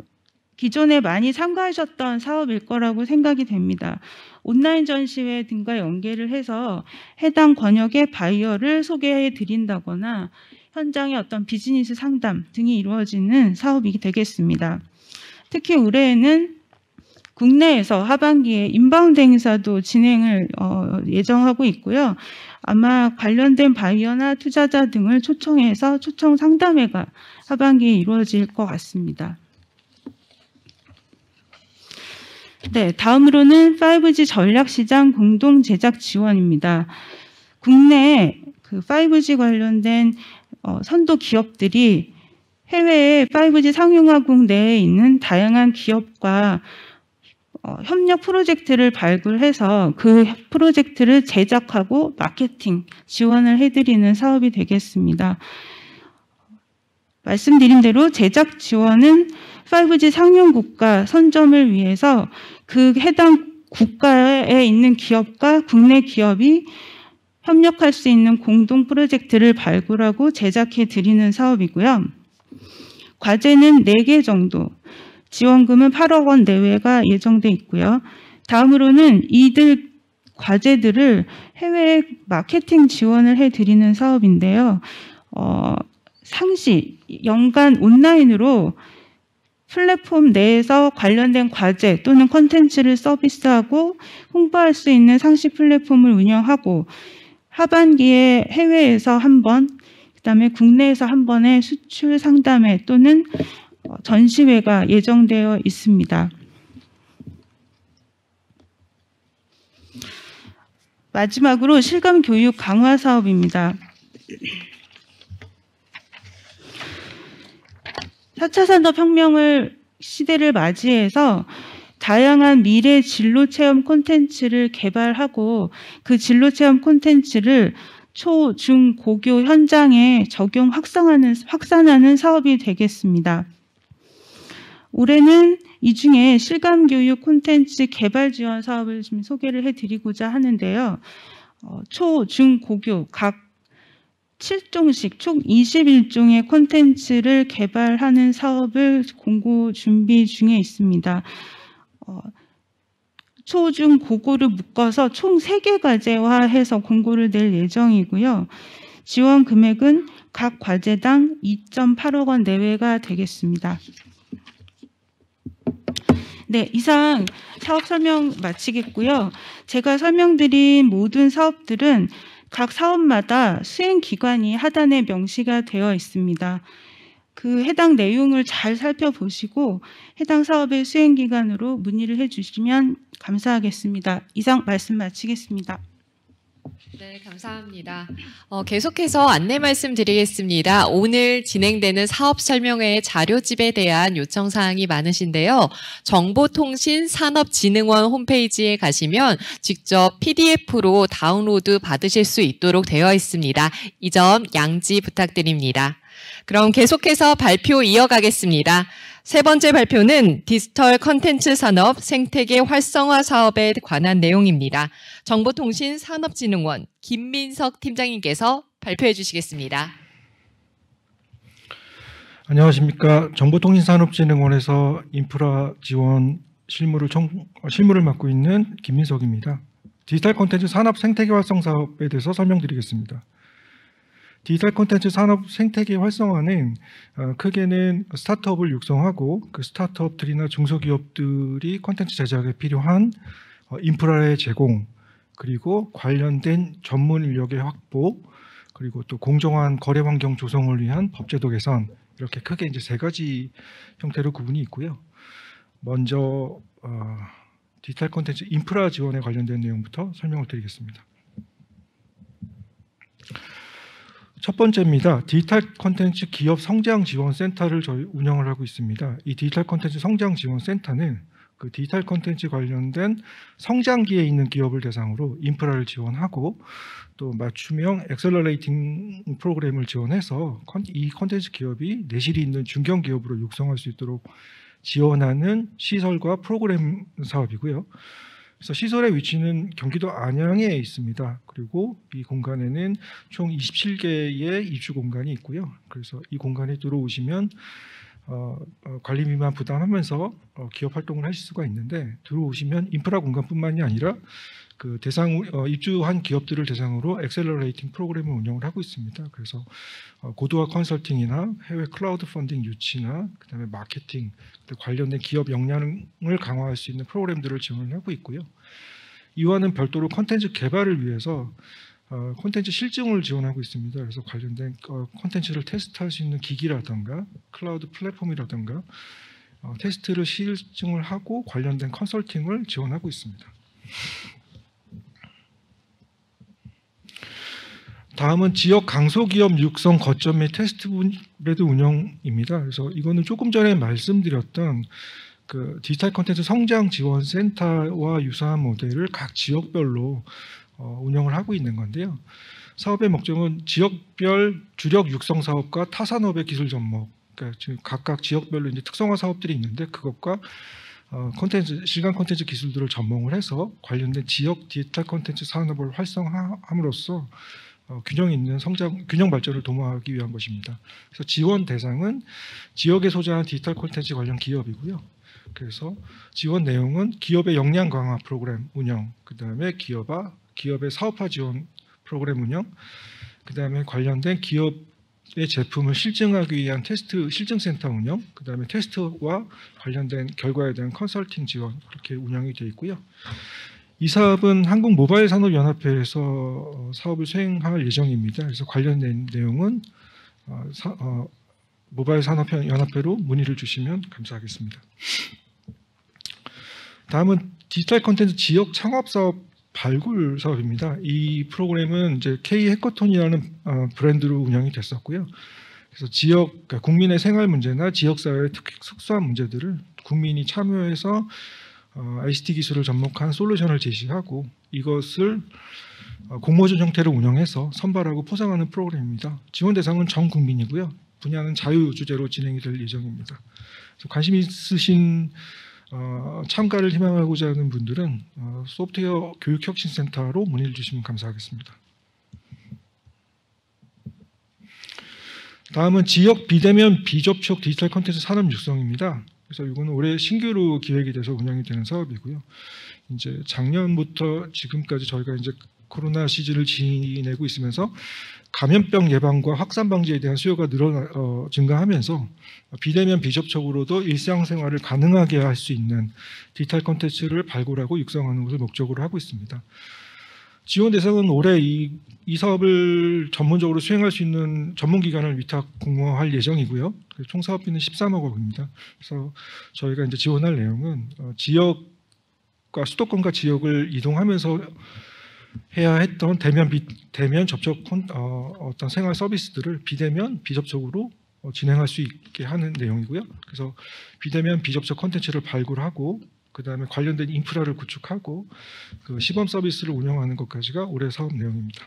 기존에 많이 참가하셨던 사업일 거라고 생각이 됩니다. 온라인 전시회 등과 연계를 해서 해당 권역의 바이어를 소개해 드린다거나 현장의 어떤 비즈니스 상담 등이 이루어지는 사업이 되겠습니다. 특히 올해에는 국내에서 하반기에 인바운드 행사도 진행을 어, 예정하고 있고요. 아마 관련된 바이어나 투자자 등을 초청해서 초청 상담회가 하반기에 이루어질 것 같습니다. 네, 다음으로는 5G 전략시장 공동 제작 지원입니다. 국내 그 5G 관련된 어, 선도 기업들이 해외에 5G 상용화국 내에 있는 다양한 기업과 어, 협력 프로젝트를 발굴해서 그 프로젝트를 제작하고 마케팅 지원을 해드리는 사업이 되겠습니다. 말씀드린 대로 제작 지원은 5G 상용 국가 선점을 위해서 그 해당 국가에 있는 기업과 국내 기업이 협력할 수 있는 공동 프로젝트를 발굴하고 제작해 드리는 사업이고요. 과제는 4개 정도, 지원금은 8억 원 내외가 예정돼 있고요. 다음으로는 이들 과제들을 해외 마케팅 지원을 해드리는 사업인데요. 어, 상시, 연간 온라인으로 플랫폼 내에서 관련된 과제 또는 컨텐츠를 서비스하고 홍보할 수 있는 상시 플랫폼을 운영하고 하반기에 해외에서 한 번, 그다음에 국내에서 한 번의 수출 상담회 또는 어, 전시회가 예정되어 있습니다. 마지막으로 실감 교육 강화 사업입니다. 4차 산업혁명을 시대를 맞이해서 다양한 미래 진로 체험 콘텐츠를 개발하고 그 진로 체험 콘텐츠를 초, 중, 고교 현장에 적용 확산하는, 확산하는 사업이 되겠습니다. 올해는 이 중에 실감교육 콘텐츠 개발 지원 사업을 좀 소개를 해드리고자 하는데요. 어, 초, 중, 고교 각 7종씩 총 21종의 콘텐츠를 개발하는 사업을 공고 준비 중에 있습니다. 어, 초, 중, 고고를 묶어서 총 3개 과제화해서 공고를 낼 예정이고요. 지원 금액은 각 과제당 2.8억 원 내외가 되겠습니다. 네, 이상 사업 설명 마치겠고요. 제가 설명드린 모든 사업들은 각 사업마다 수행 기관이 하단에 명시가 되어 있습니다. 그 해당 내용을 잘 살펴보시고 해당 사업의 수행 기관으로 문의를 해 주시면 감사하겠습니다. 이상 말씀 마치겠습니다.
네, 감사합니다. 어, 계속해서 안내 말씀드리겠습니다. 오늘 진행되는 사업 설명회 자료집에 대한 요청 사항이 많으신데요. 정보통신산업진흥원 홈페이지에 가시면 직접 PDF로 다운로드 받으실 수 있도록 되어 있습니다. 이 점 양지 부탁드립니다. 그럼 계속해서 발표 이어가겠습니다. 세 번째 발표는 디지털 컨텐츠 산업 생태계 활성화 사업에 관한 내용입니다. 정보통신산업진흥원 김민석 팀장님께서 발표해 주시겠습니다.
안녕하십니까. 정보통신산업진흥원에서 인프라 지원 실무를, 총, 어, 실무를 맡고 있는 김민석입니다. 디지털 컨텐츠 산업 생태계 활성 사업에 대해서 설명드리겠습니다. 디지털 콘텐츠 산업 생태계 활성화는 어, 크게는 스타트업을 육성하고 그 스타트업들이나 중소기업들이 콘텐츠 제작에 필요한 어, 인프라의 제공 그리고 관련된 전문 인력의 확보 그리고 또 공정한 거래 환경 조성을 위한 법제도 개선 이렇게 크게 이제 세 가지 형태로 구분이 있고요. 먼저 어, 디지털 콘텐츠 인프라 지원에 관련된 내용부터 설명을 드리겠습니다. 첫 번째입니다. 디지털 콘텐츠 기업 성장 지원 센터를 저희 운영을 하고 있습니다. 이 디지털 콘텐츠 성장 지원 센터는 그 디지털 콘텐츠 관련된 성장기에 있는 기업을 대상으로 인프라를 지원하고 또 맞춤형 엑셀러레이팅 프로그램을 지원해서 이 콘텐츠 기업이 내실이 있는 중견 기업으로 육성할 수 있도록 지원하는 시설과 프로그램 사업이고요. 그래서 시설의 위치는 경기도 안양에 있습니다. 그리고 이 공간에는 총 27개의 입주 공간이 있고요. 그래서 이 공간에 들어오시면 어, 어 관리 비만 부담하면서 어, 기업 활동을 하실 수가 있는데 들어오시면 인프라 공간뿐만이 아니라 그 대상 어, 입주한 기업들을 대상으로 엑셀러레이팅 프로그램을 운영을 하고 있습니다. 그래서 어, 고도화 컨설팅이나 해외 클라우드 펀딩 유치나 그다음에 마케팅 그 관련된 기업 역량을 강화할 수 있는 프로그램들을 지원을 하고 있고요. 이와는 별도로 컨텐츠 개발을 위해서 어, 콘텐츠 실증을 지원하고 있습니다. 그래서 관련된 어, 콘텐츠를 테스트할 수 있는 기기라든가 클라우드 플랫폼이라든가 어, 테스트를 실증을 하고 관련된 컨설팅을 지원하고 있습니다. 다음은 지역 강소기업 육성 거점 및 테스트 분드 운영입니다. 그래서 이거는 조금 전에 말씀드렸던 그 디지털 콘텐츠 성장 지원 센터와 유사한 모델을 각 지역별로 어, 운영을 하고 있는 건데요. 사업의 목적은 지역별 주력 육성 사업과 타산업의 기술 접목, 그러니까 지금 각각 지역별로 이제 특성화 사업들이 있는데 그것과 어, 콘텐츠 실감 콘텐츠 기술들을 접목을 해서 관련된 지역 디지털 콘텐츠 산업을 활성화함으로써 어, 균형 있는 성장, 균형 발전을 도모하기 위한 것입니다. 그래서 지원 대상은 지역에 소재한 디지털 콘텐츠 관련 기업이고요. 그래서 지원 내용은 기업의 역량 강화 프로그램 운영, 그 다음에 기업화 기업의 사업화 지원 프로그램 운영, 그 다음에 관련된 기업의 제품을 실증하기 위한 테스트 실증센터 운영, 그 다음에 테스트와 관련된 결과에 대한 컨설팅 지원 그렇게 운영이 되어 있고요. 이 사업은 한국 모바일 산업 연합회에서 어, 사업을 수행할 예정입니다. 그래서 관련된 내용은 어, 어, 모바일 산업 연합회로 문의를 주시면 감사하겠습니다. 다음은 디지털 컨텐츠 지역 창업 사업 발굴 사업입니다. 이 프로그램은 이제 K 해커톤이라는 어, 브랜드로 운영이 됐었고요. 그래서 지역 그러니까 국민의 생활 문제나 지역 사회의 특히 특수한 문제들을 국민이 참여해서 어, ICT 기술을 접목한 솔루션을 제시하고 이것을 어, 공모전 형태로 운영해서 선발하고 포상하는 프로그램입니다. 지원 대상은 전 국민이고요. 분야는 자유 주제로 진행이 될 예정입니다. 관심 있으신 어, 참가를 희망하고자 하는 분들은 어, 소프트웨어 교육혁신센터로 문의를 주시면 감사하겠습니다. 다음은 지역 비대면 비접촉 디지털 컨텐츠 산업 육성입니다. 그래서 이거는 올해 신규로 기획이 돼서 운영이 되는 사업이고요. 이제 작년부터 지금까지 저희가 이제 코로나 시즌을 지내고 있으면서 감염병 예방과 확산 방지에 대한 수요가 늘어나 어, 증가하면서 비대면 비접촉으로도 일상생활을 가능하게 할 수 있는 디지털 콘텐츠를 발굴하고 육성하는 것을 목적으로 하고 있습니다. 지원 대상은 올해 이, 이 사업을 전문적으로 수행할 수 있는 전문 기관을 위탁 공모할 예정이고요. 총 사업비는 13억 원입니다. 그래서 저희가 이제 지원할 내용은 어, 지역과 수도권과 지역을 이동하면서 해야 했던 대면 비, 대면 접촉 콘, 어, 어떤 생활 서비스들을 비대면 비접촉으로 어, 진행할 수 있게 하는 내용이고요. 그래서 비대면 비접촉 콘텐츠를 발굴하고 그 다음에 관련된 인프라를 구축하고 그 시범 서비스를 운영하는 것까지가 올해 사업 내용입니다.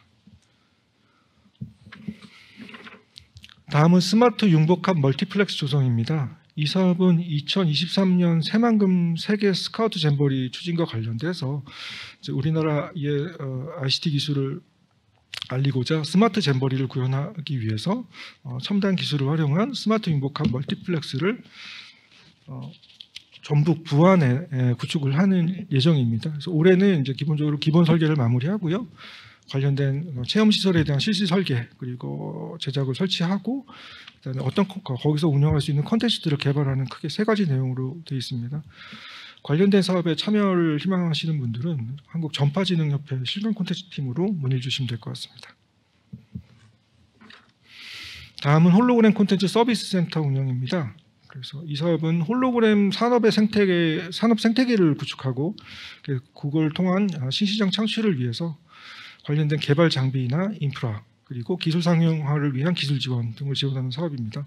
다음은 스마트 융복합 멀티플렉스 조성입니다. 이 사업은 2023년 새만금 세계 스카우트 잼버리 추진과 관련돼서 우리나라의 어, ICT 기술을 알리고자 스마트 잼버리를 구현하기 위해서 어, 첨단 기술을 활용한 스마트 윈복합 멀티플렉스를 어, 전북 부안에 구축을 하는 예정입니다. 그래서 올해는 이제 기본적으로 기본 설계를 마무리하고요. 관련된 뭐 체험 시설에 대한 실시 설계 그리고 제작을 설치하고 그다음에 어떤 거기서 운영할 수 있는 컨텐츠들을 개발하는 크게 세 가지 내용으로 되어 있습니다. 관련된 사업에 참여를 희망하시는 분들은 한국 전파진흥협회 실감 콘텐츠 팀으로 문의 주시면 될 것 같습니다. 다음은 홀로그램 콘텐츠 서비스 센터 운영입니다. 그래서 이 사업은 홀로그램 산업의 생태계, 산업 생태계를 구축하고 그걸 통한 아, 신시장 창출을 위해서 관련된 개발 장비나 인프라 그리고 기술 상용화를 위한 기술 지원 등을 지원하는 사업입니다.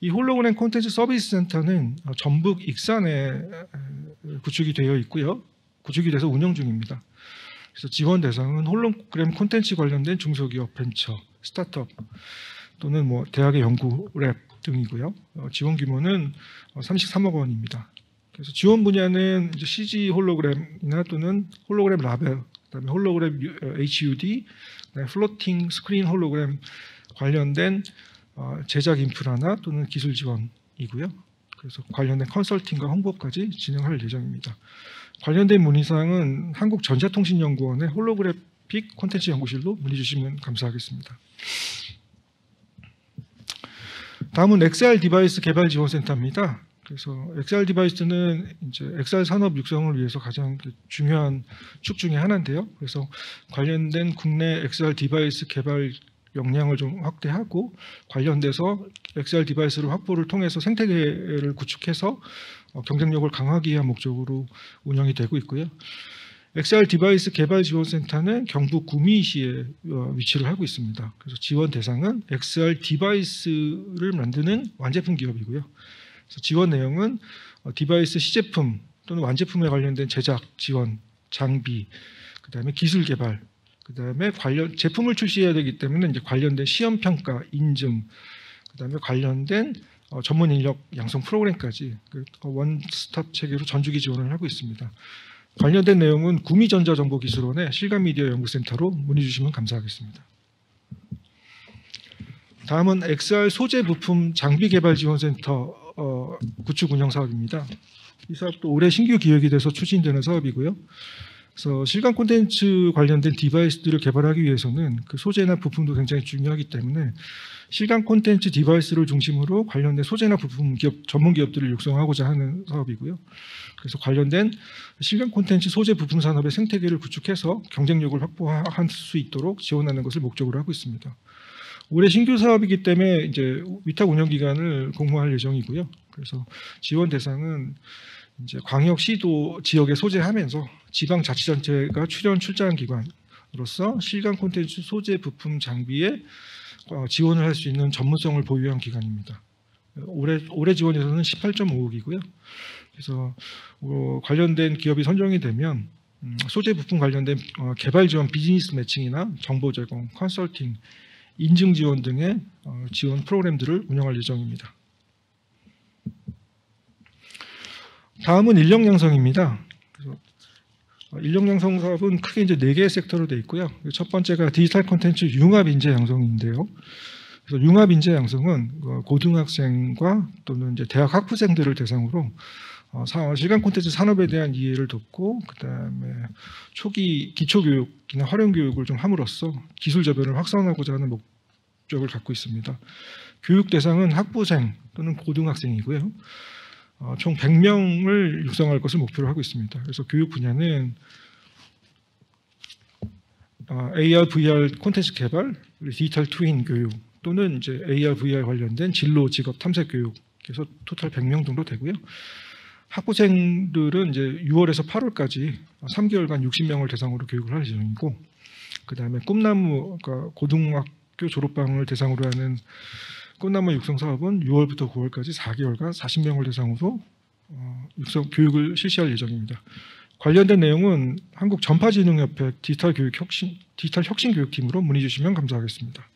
이 홀로그램 콘텐츠 서비스 센터는 어, 전북 익산에 구축이 되어 있고요. 구축이 돼서 운영 중입니다. 그래서 지원 대상은 홀로그램 콘텐츠 관련된 중소기업 벤처, 스타트업 또는 뭐 대학의 연구 랩 등이고요. 어, 지원 규모는 33억 어, 원입니다. 그래서 지원 분야는 CG 홀로그램이나 또는 홀로그램 라벨 그다음에 홀로그램 어, HUD, 플로팅 스크린 홀로그램 관련된 어, 제작 인프라나 또는 기술 지원이고요. 그래서 관련된 컨설팅과 홍보까지 진행할 예정입니다. 관련된 문의사항은 한국전자통신연구원의 홀로그래픽 콘텐츠 연구실로 문의 주시면 감사하겠습니다. 다음은 XR 디바이스 개발 지원센터입니다. 그래서 XR 디바이스는 이제 XR 산업 육성을 위해서 가장 중요한 축 중에 하나인데요. 그래서 관련된 국내 XR 디바이스 개발 역량을 좀 확대하고 관련돼서 XR 디바이스를 확보를 통해서 생태계를 구축해서 어, 경쟁력을 강화하기 위한 목적으로 운영이 되고 있고요. XR 디바이스 개발 지원센터는 경북 구미시에 어, 위치를 하고 있습니다. 그래서 지원 대상은 XR 디바이스를 만드는 완제품 기업이고요. 지원 내용은 어, 디바이스 시제품 또는 완제품에 관련된 제작 지원, 장비, 그 다음에 기술 개발, 그 다음에 관련 제품을 출시해야 되기 때문에 이제 관련된 시험 평가, 인증, 그 다음에 관련된 어, 전문 인력 양성 프로그램까지 그 어, 원스톱 체계로 전주기 지원을 하고 있습니다. 관련된 내용은 구미전자정보기술원의 실감미디어 연구센터로 문의 주시면 감사하겠습니다. 다음은 XR 소재 부품 장비 개발 지원센터 어, 구축 운영 사업입니다. 이 사업도 올해 신규 기획이 돼서 추진되는 사업이고요. 그래서 실감 콘텐츠 관련된 디바이스들을 개발하기 위해서는 그 소재나 부품도 굉장히 중요하기 때문에 실감 콘텐츠 디바이스를 중심으로 관련된 소재나 부품 기업 전문 기업들을 육성하고자 하는 사업이고요. 그래서 관련된 실감 콘텐츠 소재 부품 산업의 생태계를 구축해서 경쟁력을 확보할 수 있도록 지원하는 것을 목적으로 하고 있습니다. 올해 신규 사업이기 때문에 이제 위탁 운영 기간을 공모할 예정이고요. 그래서 지원 대상은 이제 광역시도 지역에 소재하면서 지방자치단체가 출연 출자 기관으로서 실감 콘텐츠 소재 부품 장비에 어, 지원을 할 수 있는 전문성을 보유한 기관입니다. 올해 올해 지원에서는 18.5억이고요. 그래서 어, 관련된 기업이 선정이 되면 음, 소재 부품 관련된 어, 개발 지원 비즈니스 매칭이나 정보 제공, 컨설팅, 인증 지원 등의 어, 지원 프로그램들을 운영할 예정입니다. 다음은 인력 양성입니다. 인력 어, 양성 사업은 크게 이제 네 개의 섹터로 되어 있고요. 첫 번째가 디지털 콘텐츠 융합 인재 양성인데요. 그래서 융합 인재 양성은 어, 고등학생과 또는 이제 대학 학부생들을 대상으로 어, 실감 콘텐츠 산업에 대한 이해를 돕고 그다음에 초기 기초 교육이나 활용 교육을 좀 함으로써 기술 저변을 확산하고자 하는 목적을 갖고 있습니다. 교육 대상은 학부생 또는 고등학생이고요. 어, 총 100명을 육성할 것을 목표로 하고 있습니다. 그래서 교육 분야는 어, AR, VR 콘텐츠 개발, 디지털 트윈 교육 또는 이제 AR, VR 관련된 진로 직업 탐색 교육 그래서 토탈 100명 정도 되고요. 학부생들은 이제 6월에서 8월까지 3개월간 60명을 대상으로 교육을 할 예정이고 그 다음에 꿈나무 그러니까 고등학교 졸업방을 대상으로 하는 꿈나무 육성 사업은 6월부터 9월까지 4개월간 40명을 대상으로 어, 육성 교육을 실시할 예정입니다. 관련된 내용은 한국 전파진흥협회 디지털 교육 혁신 디지털 혁신 교육팀으로 문의 주시면 감사하겠습니다.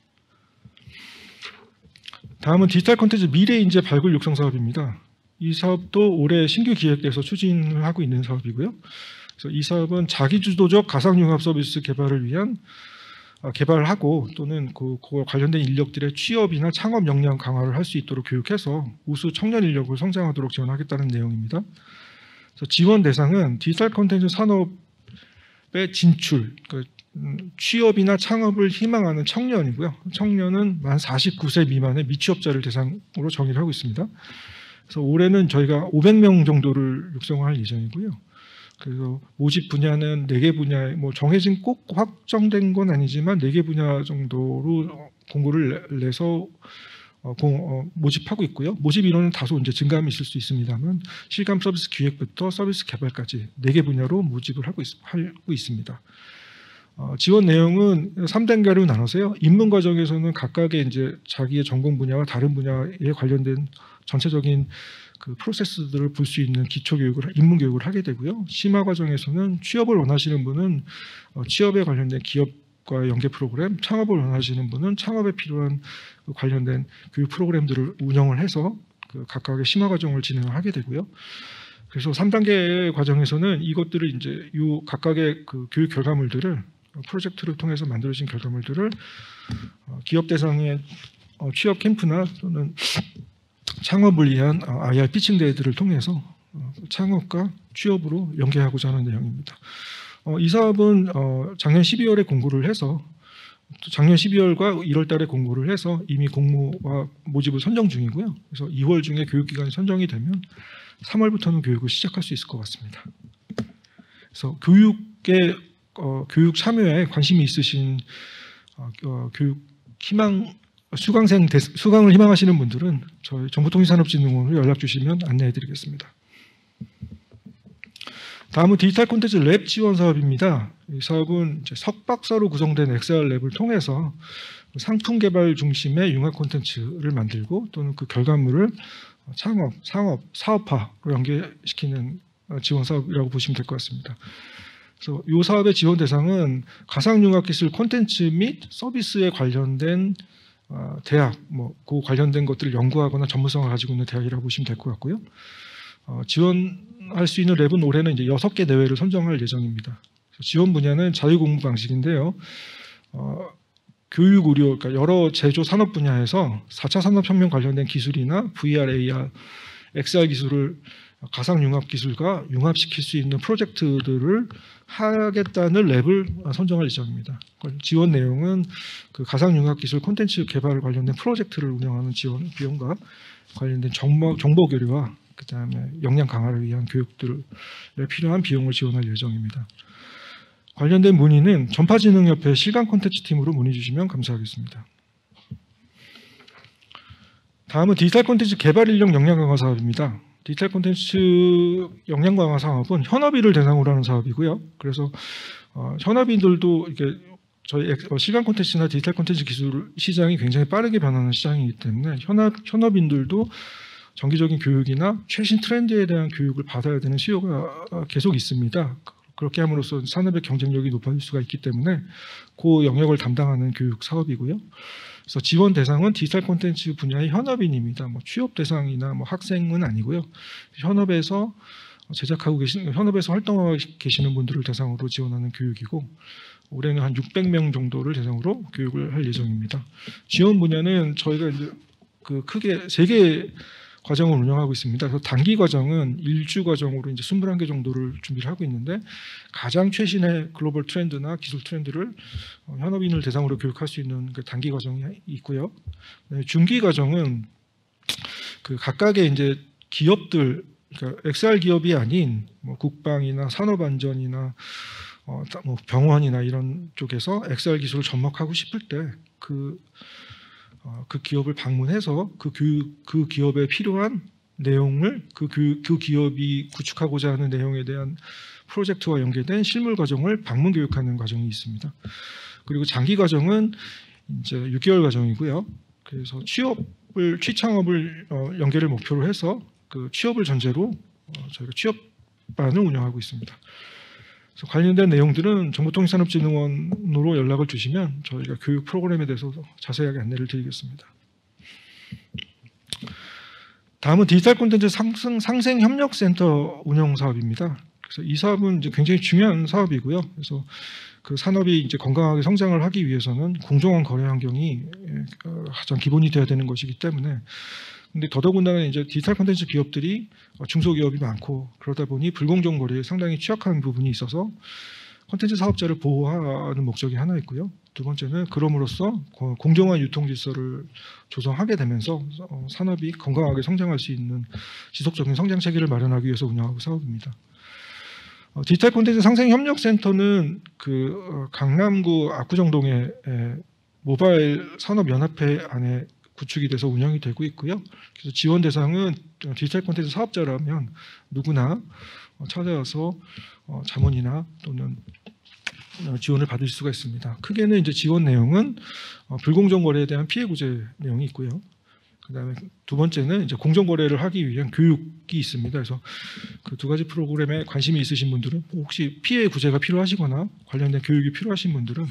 다음은 디지털 콘텐츠 미래 인재 발굴 육성 사업입니다. 이 사업도 올해 신규 기획돼서 추진을 하고 있는 사업이고요. 그래서 이 사업은 자기주도적 가상융합 서비스 개발을 위한 아, 개발하고 또는 그, 그 관련된 인력들의 취업이나 창업 역량 강화를 할 수 있도록 교육해서 우수 청년 인력을 성장하도록 지원하겠다는 내용입니다. 그래서 지원 대상은 디지털 콘텐츠 산업의 진출, 그, 음, 취업이나 창업을 희망하는 청년이고요. 청년은 만 49세 미만의 미취업자를 대상으로 정의를 하고 있습니다. 그래서 올해는 저희가 500명 정도를 육성할 예정이고요. 그래서 모집 분야는 4개 분야, 뭐 정해진 꼭 확정된 건 아니지만 4개 분야 정도로 공고를 내서 어, 공, 어, 모집하고 있고요. 모집 인원은 다소 이제 증감이 있을 수 있습니다만 실감 서비스 기획부터 서비스 개발까지 4개 분야로 모집을 하고, 있, 하고 있습니다. 어, 지원 내용은 3단계로 나눠서요. 입문 과정에서는 각각의 이제 자기의 전공 분야와 다른 분야에 관련된 전체적인 그 프로세스들을 볼 수 있는 기초 교육을 인문 교육을 하게 되고요. 심화 과정에서는 취업을 원하시는 분은 어, 취업에 관련된 기업 과 연계 프로그램, 창업을 원하시는 분은 창업에 필요한 그 관련된 교육 프로그램들을 운영을 해서 그 각각의 심화 과정을 진행하게 되고요. 그래서 3단계 과정에서는 이것들을 이제 이 각각의 그 교육 결과물들을 어, 프로젝트를 통해서 만들어진 결과물들을 어, 기업 대상의 취업 캠프나 또는 창업을 위한 IR 어, 피칭 데회들을 통해서 어, 창업과 취업으로 연계하고자 하는 내용입니다. 어, 이 사업은 작년 12월에 공고를 해서 작년 12월과 1월 달에 공고를 해서 이미 공모와 모집을 선정 중이고요. 그래서 2월 중에 교육기관이 선정이 되면 3월부터는 교육을 시작할 수 있을 것 같습니다. 그래서 교육에 어, 교육 참여에 관심이 있으신 교육 희망 수강생 수강을 희망하시는 분들은 저희 정보통신산업진흥원으로 연락 주시면 안내해 드리겠습니다. 다음은 디지털 콘텐츠 랩 지원 사업입니다. 이 사업은 석박사로 구성된 엑셀 랩을 통해서 상품 개발 중심의 융합 콘텐츠를 만들고 또는 그 결과물을 창업, 상업, 사업화로 연계시키는 어, 지원 사업이라고 보시면 될 것 같습니다. 그래서 이 사업의 지원 대상은 가상융합기술 콘텐츠 및 서비스에 관련된 어, 대학 뭐 그 관련된 것들을 연구하거나 전문성을 가지고 있는 대학이라고 보시면 될 것 같고요. 어, 지원할 수 있는 랩은 올해는 이제 여개 대회를 선정할 예정입니다. 지원 분야는 자유공부 방식인데요. 어, 교육, 의료, 그러니까 여러 제조 산업 분야에서 4차 산업혁명 관련된 기술이나 VR, AR XR 기술을 가상 융합 기술과 융합시킬 수 있는 프로젝트들을 하겠다는 랩을 선정할 예정입니다. 지원 내용은 그 가상 융합 기술 콘텐츠 개발 관련된 프로젝트를 운영하는 지원 비용과 관련된 정보, 정보 교류와 그다음에 역량 강화를 위한 교육들에 필요한 비용을 지원할 예정입니다. 관련된 문의는 전파진흥협회 실감 콘텐츠 팀으로 문의 주시면 감사하겠습니다. 다음은 디지털 콘텐츠 개발 인력 역량 강화 사업입니다. 디지털 콘텐츠 역량 강화 사업은 현업인을 대상으로 하는 사업이고요. 그래서 어, 현업인들도 이렇게 저희 어, 시간 콘텐츠나 디지털 콘텐츠 기술 시장이 굉장히 빠르게 변하는 시장이기 때문에 현업, 현업인들도 정기적인 교육이나 최신 트렌드에 대한 교육을 받아야 되는 수요가 계속 있습니다. 그렇게 함으로써 산업의 경쟁력이 높아질 수가 있기 때문에 그 영역을 담당하는 교육 사업이고요. 그래서 지원 대상은 디지털 콘텐츠 분야의 현업인입니다. 뭐 취업 대상이나 뭐 학생은 아니고요. 현업에서 제작하고 계신 현업에서 활동하고 계시는 분들을 대상으로 지원하는 교육이고 올해는 한 600명 정도를 대상으로 교육을 할 예정입니다. 지원 분야는 저희가 이제 그 크게 세개 과정을 운영하고 있습니다. 그래서 단기 과정은 일주 과정으로 이제 21개 정도를 준비를 하고 있는데 가장 최신의 글로벌 트렌드나 기술 트렌드를 어, 현업인을 대상으로 교육할 수 있는 그 단기 과정이 있고요. 네, 중기 과정은 그 각각의 이제 기업들 그러니까 XR 기업이 아닌 뭐 국방이나 산업안전이나 어, 뭐 병원이나 이런 쪽에서 XR 기술을 접목하고 싶을 때그 어, 그 기업을 방문해서 그 교육, 그 기업에 필요한 내용을 그, 교육, 그 기업이 구축하고자 하는 내용에 대한 프로젝트와 연계된 실물 과정을 방문 교육하는 과정이 있습니다. 그리고 장기 과정은 이제 6개월 과정이고요. 그래서 취업을 취창업을 어, 연계를 목표로 해서 그 취업을 전제로 어, 저희가 취업반을 운영하고 있습니다. 관련된 내용들은 정보통신산업진흥원으로 연락을 주시면 저희가 교육 프로그램에 대해서 도 자세하게 안내를 드리겠습니다. 다음은 디지털 콘텐츠 상승, 상생협력센터 운영 사업입니다. 그래서 이 사업은 이제 굉장히 중요한 사업이고요. 그래서 그 산업이 이제 건강하게 성장을 하기 위해서는 공정한 거래 환경이 어, 가장 기본이 되어야 되는 것이기 때문에 근데 더더군다나 이제 디지털 콘텐츠 기업들이 어, 중소기업이 많고 그러다 보니 불공정 거래에 상당히 취약한 부분이 있어서 콘텐츠 사업자를 보호하는 목적이 하나 있고요. 두 번째는 그럼으로써 공정한 유통 질서를 조성하게 되면서 어, 산업이 건강하게 성장할 수 있는 지속적인 성장 체계를 마련하기 위해서 운영하고 사업입니다. 어, 디지털 콘텐츠 상생 협력 센터는 그 강남구 압구정동의 모바일 산업 연합회 안에 구축이 돼서 운영이 되고 있고요. 그래서 지원 대상은 디지털 콘텐츠 사업자라면 누구나 어, 찾아와서 어, 자문이나 또는 어, 지원을 받을 수가 있습니다. 크게는 이제 지원 내용은 불공정 거래에 대한 피해 구제 내용이 있고요. 그다음에 두 번째는 이제 공정 거래를 하기 위한 교육이 있습니다. 그래서 그두 가지 프로그램에 관심이 있으신 분들은 혹시 피해 구제가 필요하시거나 관련된 교육이 필요하신 분들은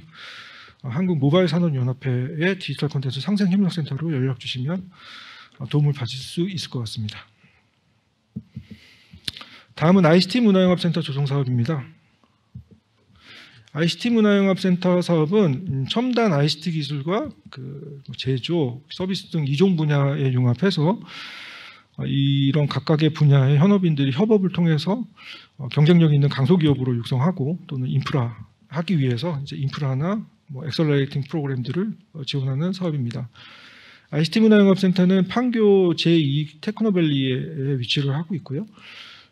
어, 한국 모바일 산업 연합회의 디지털 콘텐츠 상생 협력 센터로 연락 주시면 어, 도움을 받을 수 있을 것 같습니다. 다음은 ICT 문화융합센터 조성 사업입니다. ICT 문화융합센터 사업은 음, 첨단 ICT 기술과 그 뭐 제조, 서비스 등 이종 분야에 융합해서 어, 이런 각각의 분야의 현업인들이 협업을 통해서 경쟁력 있는 강소기업으로 육성하고 또는 인프라 하기 위해서 이제 인프라나 뭐 엑셀러레이팅 프로그램들을 어, 지원하는 사업입니다. ICT 문화융합센터는 판교 제2 테크노밸리에 위치를 하고 있고요.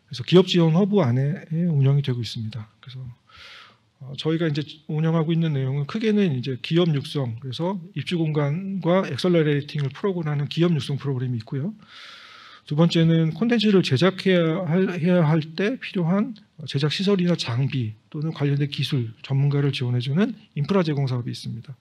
그래서 기업 지원 허브 안에 운영이 되고 있습니다. 그래서 어, 저희가 이제 운영하고 있는 내용은 크게는 이제 기업 육성, 그래서 입주 공간과 엑셀러레이팅을 풀어고나는 기업 육성 프로그램이 있고요. 두 번째는 콘텐츠를 제작해야 할 때 필요한 제작 시설이나 장비 또는 관련된 기술 전문가를 지원해주는 인프라 제공 사업이 있습니다.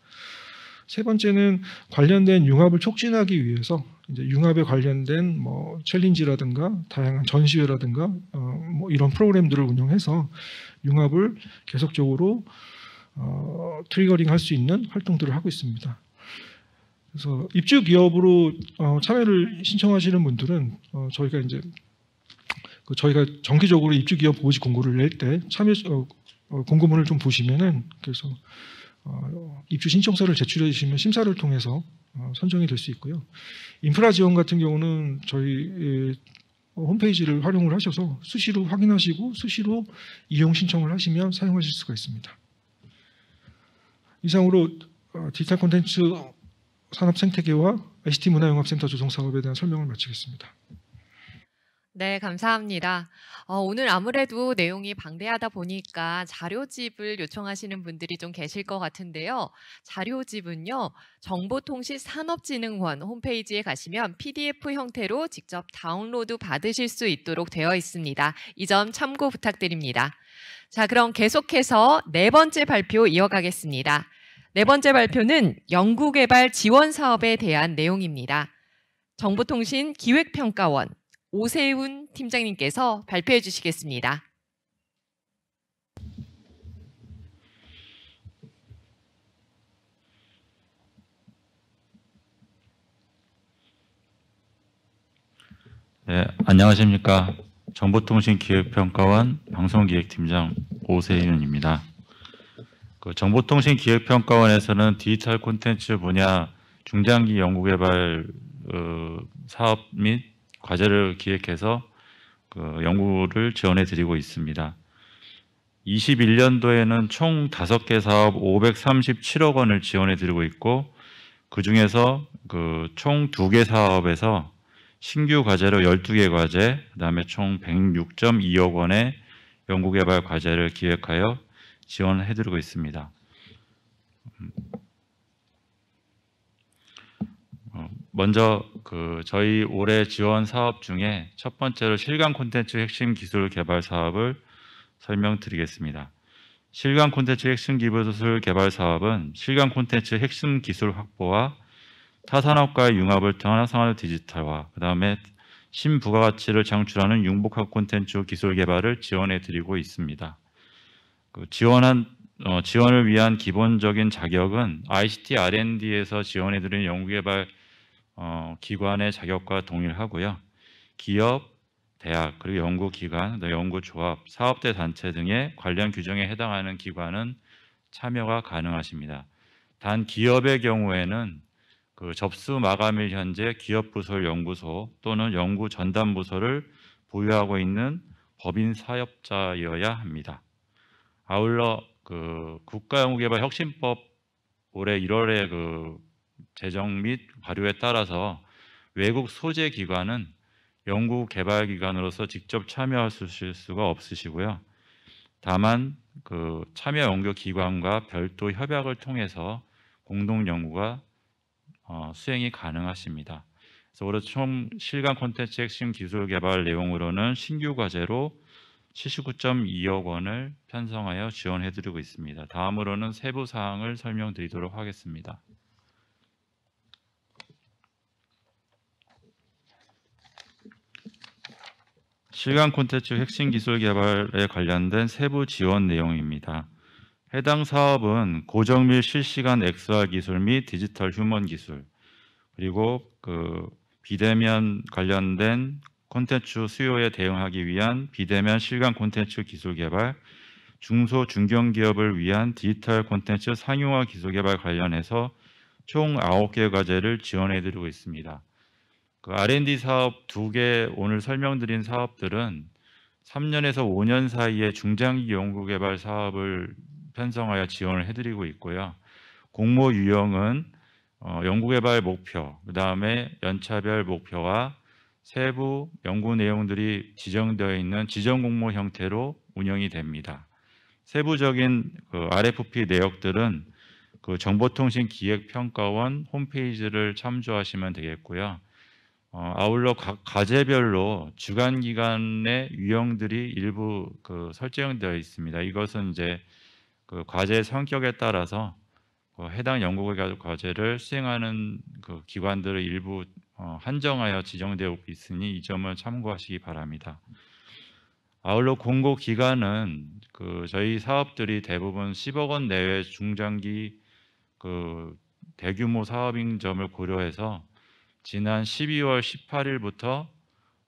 세 번째는 관련된 융합을 촉진하기 위해서 이제 융합에 관련된 뭐 챌린지라든가 다양한 전시회라든가 어뭐 이런 프로그램들을 운영해서 융합을 계속적으로 어 트리거링 할 수 있는 활동들을 하고 있습니다. 그래서 입주 기업으로 어, 참여를 신청하시는 분들은 어, 저희가 이제 그 저희가 정기적으로 입주 기업 보호지 공고를 낼 때 참여 어, 어, 공고문을 좀 보시면은 그래서 어, 입주 신청서를 제출해 주시면 심사를 통해서 어, 선정이 될 수 있고요. 인프라 지원 같은 경우는 저희 예, 홈페이지를 활용을 하셔서 수시로 확인하시고 수시로 이용 신청을 하시면 사용하실 수가 있습니다. 이상으로 디지털 콘텐츠 산업 생태계와 ICT 문화융합센터 조성 사업에 대한 설명을 마치겠습니다.
네, 감사합니다. 어, 오늘 아무래도 내용이 방대하다 보니까 자료집을 요청하시는 분들이 좀 계실 것 같은데요. 자료집은요, 정보통신산업진흥원 홈페이지에 가시면 PDF 형태로 직접 다운로드 받으실 수 있도록 되어 있습니다. 이 점 참고 부탁드립니다. 자, 그럼 계속해서 네 번째 발표 이어가겠습니다. 네 번째 발표는 연구개발 지원 사업에 대한 내용입니다. 정보통신 기획평가원 오세훈 팀장님께서 발표해 주시겠습니다.
네, 안녕하십니까. 정보통신기획평가원 방송기획팀장 오세윤입니다. 그 정보통신기획평가원에서는 디지털 콘텐츠 분야 중장기 연구개발 어, 사업 및 과제를 기획해서 그 연구를 지원해 드리고 있습니다. 21년도에는 총 5개 사업 537억 원을 지원해 드리고 있고 그 중에서 그총 2개 사업에서 신규 과제로 12개 과제, 그다음에 총 106.2억 원의 연구개발 과제를 기획하여 지원을 해드리고 있습니다. 음. 어, 먼저 그 저희 올해 지원 사업 중에 첫 번째로 실감 콘텐츠 핵심 기술 개발 사업을 설명드리겠습니다. 실감 콘텐츠 핵심 기술 개발 사업은 실감 콘텐츠 핵심 기술 확보와 타 산업과의 융합을 통한 상화 디지털화, 그 다음에 신부가가치를 창출하는 융복합 콘텐츠 기술 개발을 지원해 드리고 있습니다. 그 지원한 어, 지원을 위한 기본적인 자격은 ICT R&D에서 지원해드리는 연구개발 어, 기관의 자격과 동일하고요. 기업, 대학, 그리고 연구기관, 연구조합, 사업대 단체 등의 관련 규정에 해당하는 기관은 참여가 가능하십니다. 단 기업의 경우에는 그 접수 마감일 현재 기업 부설 연구소 또는 연구 전담 부서를 보유하고 있는 법인 사업자여야 합니다. 아울러 그 국가연구개발 혁신법 올해 1월에 그 제정 및 발효에 따라서 외국 소재 기관은 연구 개발 기관으로서 직접 참여하실 수가 없으시고요. 다만 그 참여 연구 기관과 별도 협약을 통해서 공동 연구가 어, 수행이 가능하십니다. 그래서 올해 총실감 콘텐츠 핵심 기술 개발 내용으로는 신규 과제로 79.2억 원을 편성하여 지원해드리고 있습니다. 다음으로는 세부 사항을 설명드리도록 하겠습니다. 실감 콘텐츠 핵심 기술 개발에 관련된 세부 지원 내용입니다. 해당 사업은 고정 밀 실시간 XR 기술 및 디지털 휴먼 기술 그리고 그 비대면 관련된 콘텐츠 수요에 대응하기 위한 비대면 실감 콘텐츠 기술 개발, 중소 중견 기업을 위한 디지털 콘텐츠 상용화 기술 개발 관련해서 총 9개 과제를 지원해 드리고 있습니다. 그 R&D 사업 2개 오늘 설명드린 사업들은 3년에서 5년 사이에 중장기 연구 개발 사업을 편성하여 지원을 해 드리고 있고요. 공모 유형은 어, 연구 개발 목표, 그다음에 연차별 목표와 세부 연구 내용들이 지정되어 있는 지정 공모 형태로 운영이 됩니다. 세부적인 그 RFP 내역들은 그 정보통신기획평가원 홈페이지를 참조하시면 되겠고요. 어, 아울러 각 과제별로 주간 기간의 유형들이 일부 그 설정되어 있습니다. 이것은 이제 그 과제의 성격에 따라서 그 해당 연구 과제를 수행하는 그 기관들의 일부 어, 한정하여 지정되어 있으니 이 점을 참고하시기 바랍니다. 아울러 공고 기간은 그 저희 사업들이 대부분 10억 원 내외 중장기 그 대규모 사업인 점을 고려해서 지난 12월 18일부터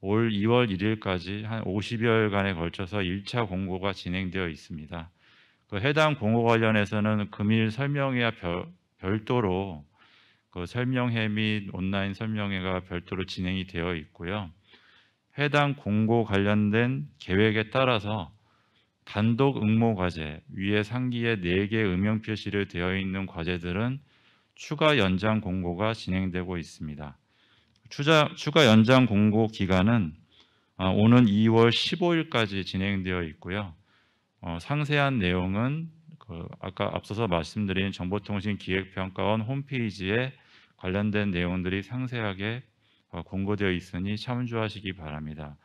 올 2월 1일까지 한 50여일간에 걸쳐서 1차 공고가 진행되어 있습니다. 그 해당 공고 관련해서는 금일 설명회와 별, 도로 그 설명회 및 온라인 설명회가 별도로 진행이 되어 있고요. 해당 공고 관련된 계획에 따라서 단독 응모 과제 위에 상기에 4개 음영 표시를 되어 있는 과제들은 추가 연장 공고가 진행되고 있습니다. 추자, 추가 연장 공고 기간은 아, 오는 2월 15일까지 진행되어 있고요. 어, 상세한 내용은 그 아까 앞서서 말씀드린 정보통신기획평가원 홈페이지에 관련된 내용들이 상세하게 어, 공고되어 있으니 참조하시기 바랍니다.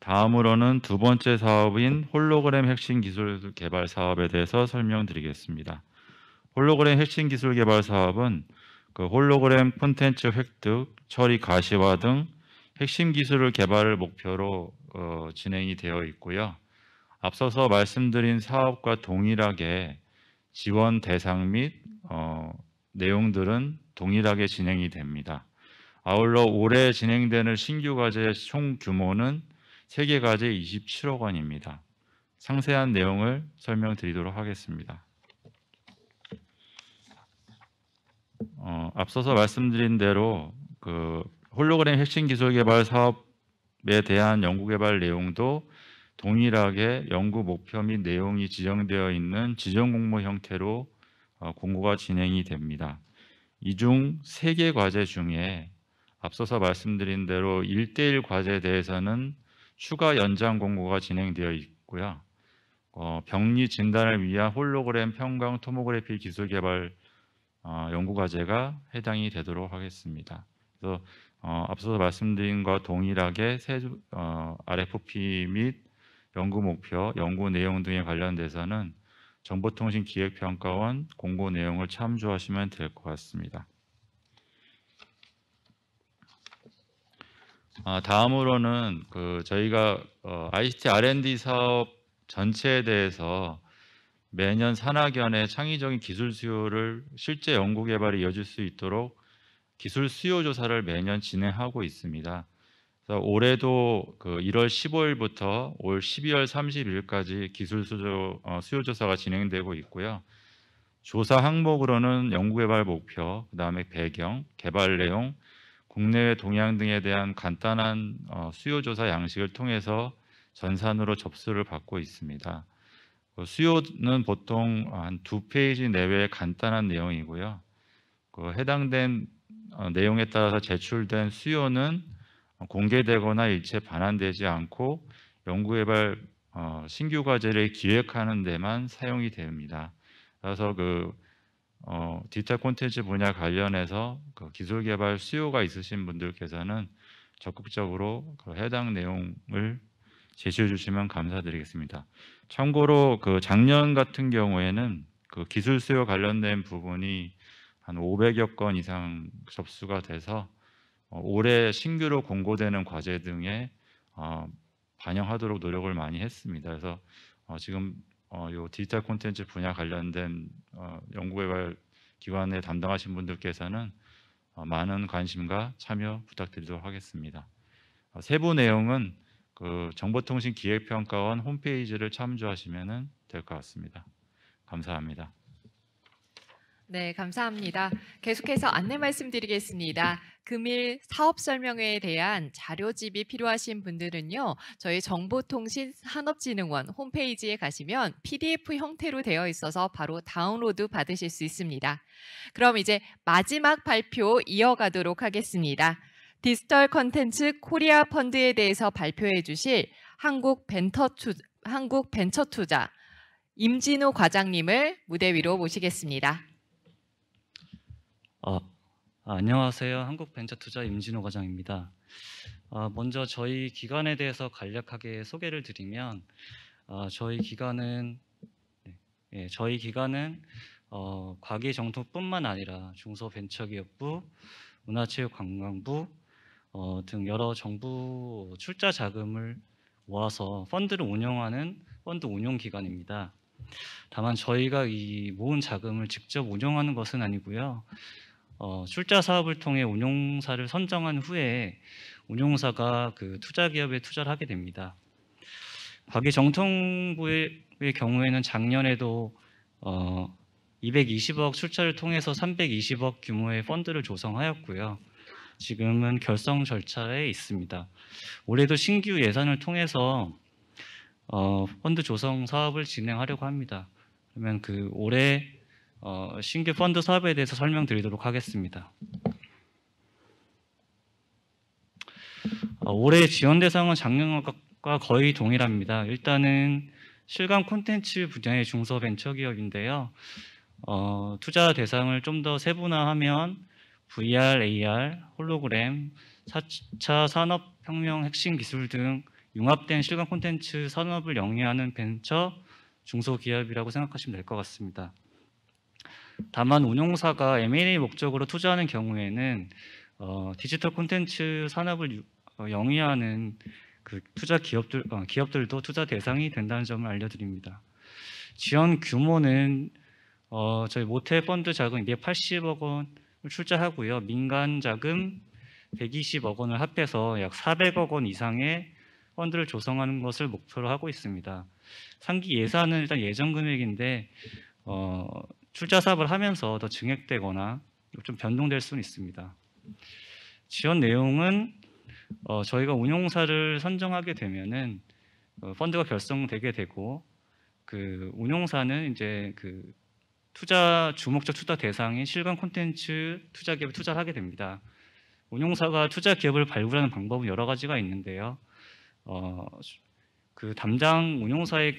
다음으로는 두 번째 사업인 홀로그램 핵심 기술 개발 사업에 대해서 설명드리겠습니다. 홀로그램 핵심 기술 개발 사업은 그 홀로그램 콘텐츠 획득, 처리 가시화 등 핵심 기술을 개발을 목표로 어, 진행이 되어 있고요. 앞서서 말씀드린 사업과 동일하게 지원 대상 및 어, 내용들은 동일하게 진행이 됩니다. 아울러 올해 진행되는 신규 과제 총 규모는 3개 과제 27억 원입니다. 상세한 내용을 설명드리도록 하겠습니다. 어, 앞서서 말씀드린 대로 그 홀로그램 핵심 기술 개발 사업에 대한 연구 개발 내용도 동일하게 연구 목표 및 내용이 지정되어 있는 지정 공모 형태로 어, 공고가 진행이 됩니다. 이 중 세 개 과제 중에 앞서서 말씀드린 대로 1대1 과제에 대해서는 추가 연장 공고가 진행되어 있고요. 어, 병리 진단을 위한 홀로그램 평광 토모그래피 기술 개발 어, 연구 과제가 해당이 되도록 하겠습니다. 그래서 어, 앞서 말씀드린 것과 동일하게 세, 어, RFP 및 연구 목표, 연구 내용 등에 관련돼서는 정보통신기획평가원 공고 내용을 참조하시면 될 것 같습니다. 아, 다음으로는 그 저희가 어, ICT R&D 사업 전체에 대해서 매년 산학연의 창의적인 기술 수요를 실제 연구 개발에 이어질 수 있도록 기술 수요 조사를 매년 진행하고 있습니다. 올해도 그 1월 15일부터 올 12월 31일까지 기술 수요, 어, 수요 조사가 진행되고 있고요. 조사 항목으로는 연구개발 목표, 그 다음에 배경, 개발 내용, 국내외 동향 등에 대한 간단한 어, 수요 조사 양식을 통해서 전산으로 접수를 받고 있습니다. 그 수요는 보통 한 두 페이지 내외의 간단한 내용이고요. 그 해당된 어, 내용에 따라서 제출된 수요는 공개되거나 일체 반환되지 않고 연구개발 어, 신규 과제를 기획하는 데만 사용이 됩니다. 그래서 그 어, 디지털 콘텐츠 분야 관련해서 그 기술 개발 수요가 있으신 분들께서는 적극적으로 그 해당 내용을 제시해 주시면 감사드리겠습니다. 참고로 그 작년 같은 경우에는 그 기술 수요 관련된 부분이 한 500여 건 이상 접수가 돼서 어, 올해 신규로 공고되는 과제 등에 어, 반영하도록 노력을 많이 했습니다. 그래서 어, 지금 이 디지털 콘텐츠 분야 관련된 연구개발 기관에 담당하신 분들께서는 많은 관심과 참여 부탁드리도록 하겠습니다. 세부 내용은 그 정보통신기획평가원 홈페이지를 참조하시면 될 것 같습니다. 감사합니다.
네, 감사합니다. 계속해서 안내 말씀드리겠습니다. 금일 사업 설명회에 대한 자료집이 필요하신 분들은요. 저희 정보통신산업진흥원 홈페이지에 가시면 PDF 형태로 되어 있어서 바로 다운로드 받으실 수 있습니다. 그럼 이제 마지막 발표 이어가도록 하겠습니다. 디지털 컨텐츠 코리아 펀드에 대해서 발표해 주실 한국 벤처 투 한국 벤처 투자 임진우 과장님을 무대 위로 모시겠습니다.
어, 안녕하세요. 한국벤처투자 임진호 과장입니다. 어, 먼저 저희 기관에 대해서 간략하게 소개를 드리면 어, 저희 기관은 네, 예, 저희 기관은 어, 과기정통뿐만 아니라 중소벤처기업부, 문화체육관광부 어, 등 여러 정부 출자 자금을 모아서 펀드를 운영하는 펀드 운용 기관입니다. 다만 저희가 이 모은 자금을 직접 운영하는 것은 아니고요. 어, 출자 사업을 통해 운용사를 선정한 후에 운용사가 그 투자 기업에 투자를 하게 됩니다. 박이 정통부의 경우에는 작년에도 어, 220억 출자를 통해서 320억 규모의 펀드를 조성하였고요. 지금은 결성 절차에 있습니다. 올해도 신규 예산을 통해서 어, 펀드 조성 사업을 진행하려고 합니다. 그러면 그 올해 어, 신규 펀드 사업에 대해서 설명드리도록 하겠습니다. 어, 올해 지원 대상은 작년과 거의 동일합니다. 일단은 실감 콘텐츠 분야의 중소벤처기업인데요. 어, 투자 대상을 좀 더 세분화하면 VR, AR, 홀로그램, 4차 산업혁명 핵심 기술 등 융합된 실감 콘텐츠 산업을 영위하는 벤처 중소기업이라고 생각하시면 될 것 같습니다. 다만 운용사가 M&A 목적으로 투자하는 경우에는 어, 디지털 콘텐츠 산업을 유, 어, 영위하는 그 투자 기업들 어, 기업들도 투자 대상이 된다는 점을 알려드립니다. 지원 규모는 어, 저희 모태 펀드 자금 280억 원을 출자하고요. 민간 자금 120억 원을 합해서 약 400억 원 이상의 펀드를 조성하는 것을 목표로 하고 있습니다. 상기 예산은 일단 예정 금액인데 어, 출자 사업을 하면서 더 증액되거나 좀 변동될 수는 있습니다. 지원 내용은 어, 저희가 운용사를 선정하게 되면은 어, 펀드가 결성되게 되고 그 운용사는 이제 그 투자 주목적 투자 대상인 실감 콘텐츠 투자 기업에 투자를 하게 됩니다. 운용사가 투자 기업을 발굴하는 방법은 여러 가지가 있는데요. 어, 그 담당 운용사의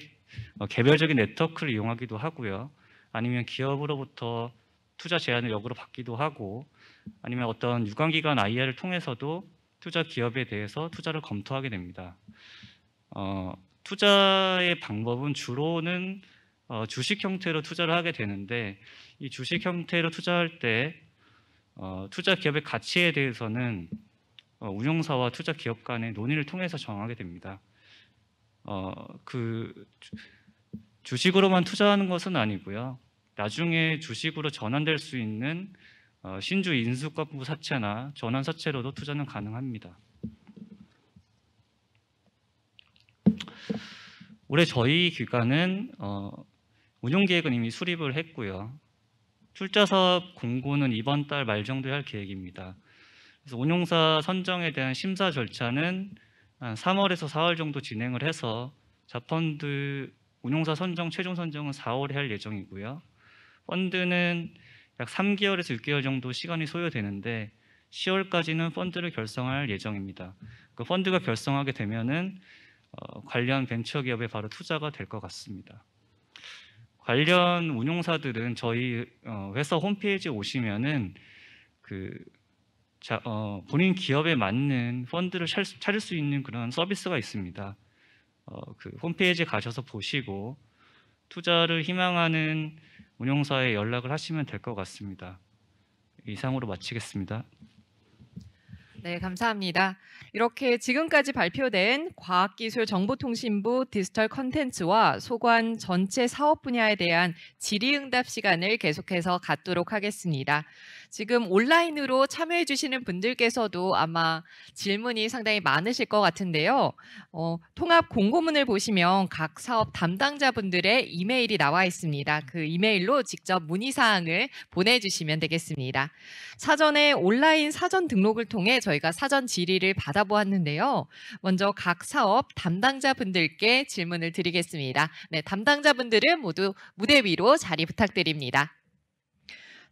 어, 개별적인 네트워크를 이용하기도 하고요. 아니면 기업으로부터 투자 제한을 역으로 받기도 하고 아니면 어떤 유관기관 IR을 통해서도 투자 기업에 대해서 투자를 검토하게 됩니다. 어, 투자의 방법은 주로는 어, 주식 형태로 투자를 하게 되는데 이 주식 형태로 투자할 때 어, 투자 기업의 가치에 대해서는 어, 운영사와 투자 기업 간의 논의를 통해서 정하게 됩니다. 어, 그 주식으로만 투자하는 것은 아니고요. 나중에 주식으로 전환될 수 있는 어, 신주 인수과부 사채나 전환 사채로도 투자는 가능합니다. 올해 저희 기관은 어, 운용계획은 이미 수립을 했고요. 출자사업 공고는 이번 달 말 정도에 할 계획입니다. 그래서 운용사 선정에 대한 심사 절차는 한 3월에서 4월 정도 진행을 해서 자펀드 운용사 선정 최종 선정은 4월에 할 예정이고요. 펀드는 약 3개월에서 6개월 정도 시간이 소요되는데 10월까지는 펀드를 결성할 예정입니다. 그 펀드가 결성하게 되면은 어, 관련 벤처 기업에 바로 투자가 될 것 같습니다. 관련 운용사들은 저희 어, 회사 홈페이지에 오시면은 그 자, 어, 본인 기업에 맞는 펀드를 찾을 수 있는 그런 서비스가 있습니다. 어, 그 홈페이지 에 가셔서 보시고 투자를 희망하는 운용사에 연락을 하시면 될 것 같습니다. 이상으로 마치겠습니다.
네, 감사합니다. 이렇게 지금까지 발표된 과학기술정보통신부 디지털 컨텐츠와 소관 전체 사업 분야에 대한 질의응답 시간을 계속해서 갖도록 하겠습니다. 지금 온라인으로 참여해 주시는 분들께서도 아마 질문이 상당히 많으실 것 같은데요. 어, 통합 공고문을 보시면 각 사업 담당자분들의 이메일이 나와 있습니다. 그 이메일로 직접 문의사항을 보내주시면 되겠습니다. 사전에 온라인 사전 등록을 통해 저희가 사전 질의를 받아보았는데요. 먼저 각 사업 담당자분들께 질문을 드리겠습니다. 네, 담당자분들은 모두 무대 위로 자리 부탁드립니다.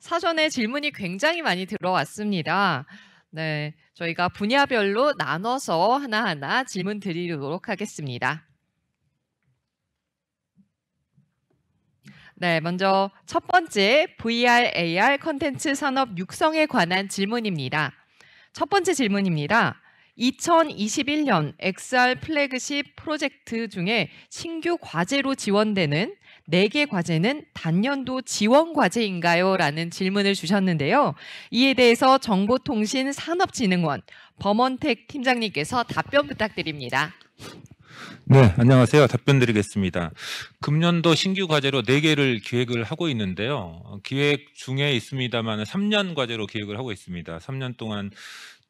사전에 질문이 굉장히 많이 들어왔습니다. 네, 저희가 분야별로 나눠서 하나하나 질문 드리도록 하겠습니다. 네, 먼저 첫 번째 VR, AR 컨텐츠 산업 육성에 관한 질문입니다. 첫 번째 질문입니다. 2021년 XR 플래그십 프로젝트 중에 신규 과제로 지원되는 네개 과제는 단년도 지원 과제인가요? 라는 질문을 주셨는데요. 이에 대해서 정보통신산업진흥원 범원택 팀장님께서 답변 부탁드립니다.
네, 안녕하세요. 답변 드리겠습니다. 금년도 신규 과제로 4개를 기획을 하고 있는데요. 기획 중에 있습니다만 3년 과제로 기획을 하고 있습니다. 3년 동안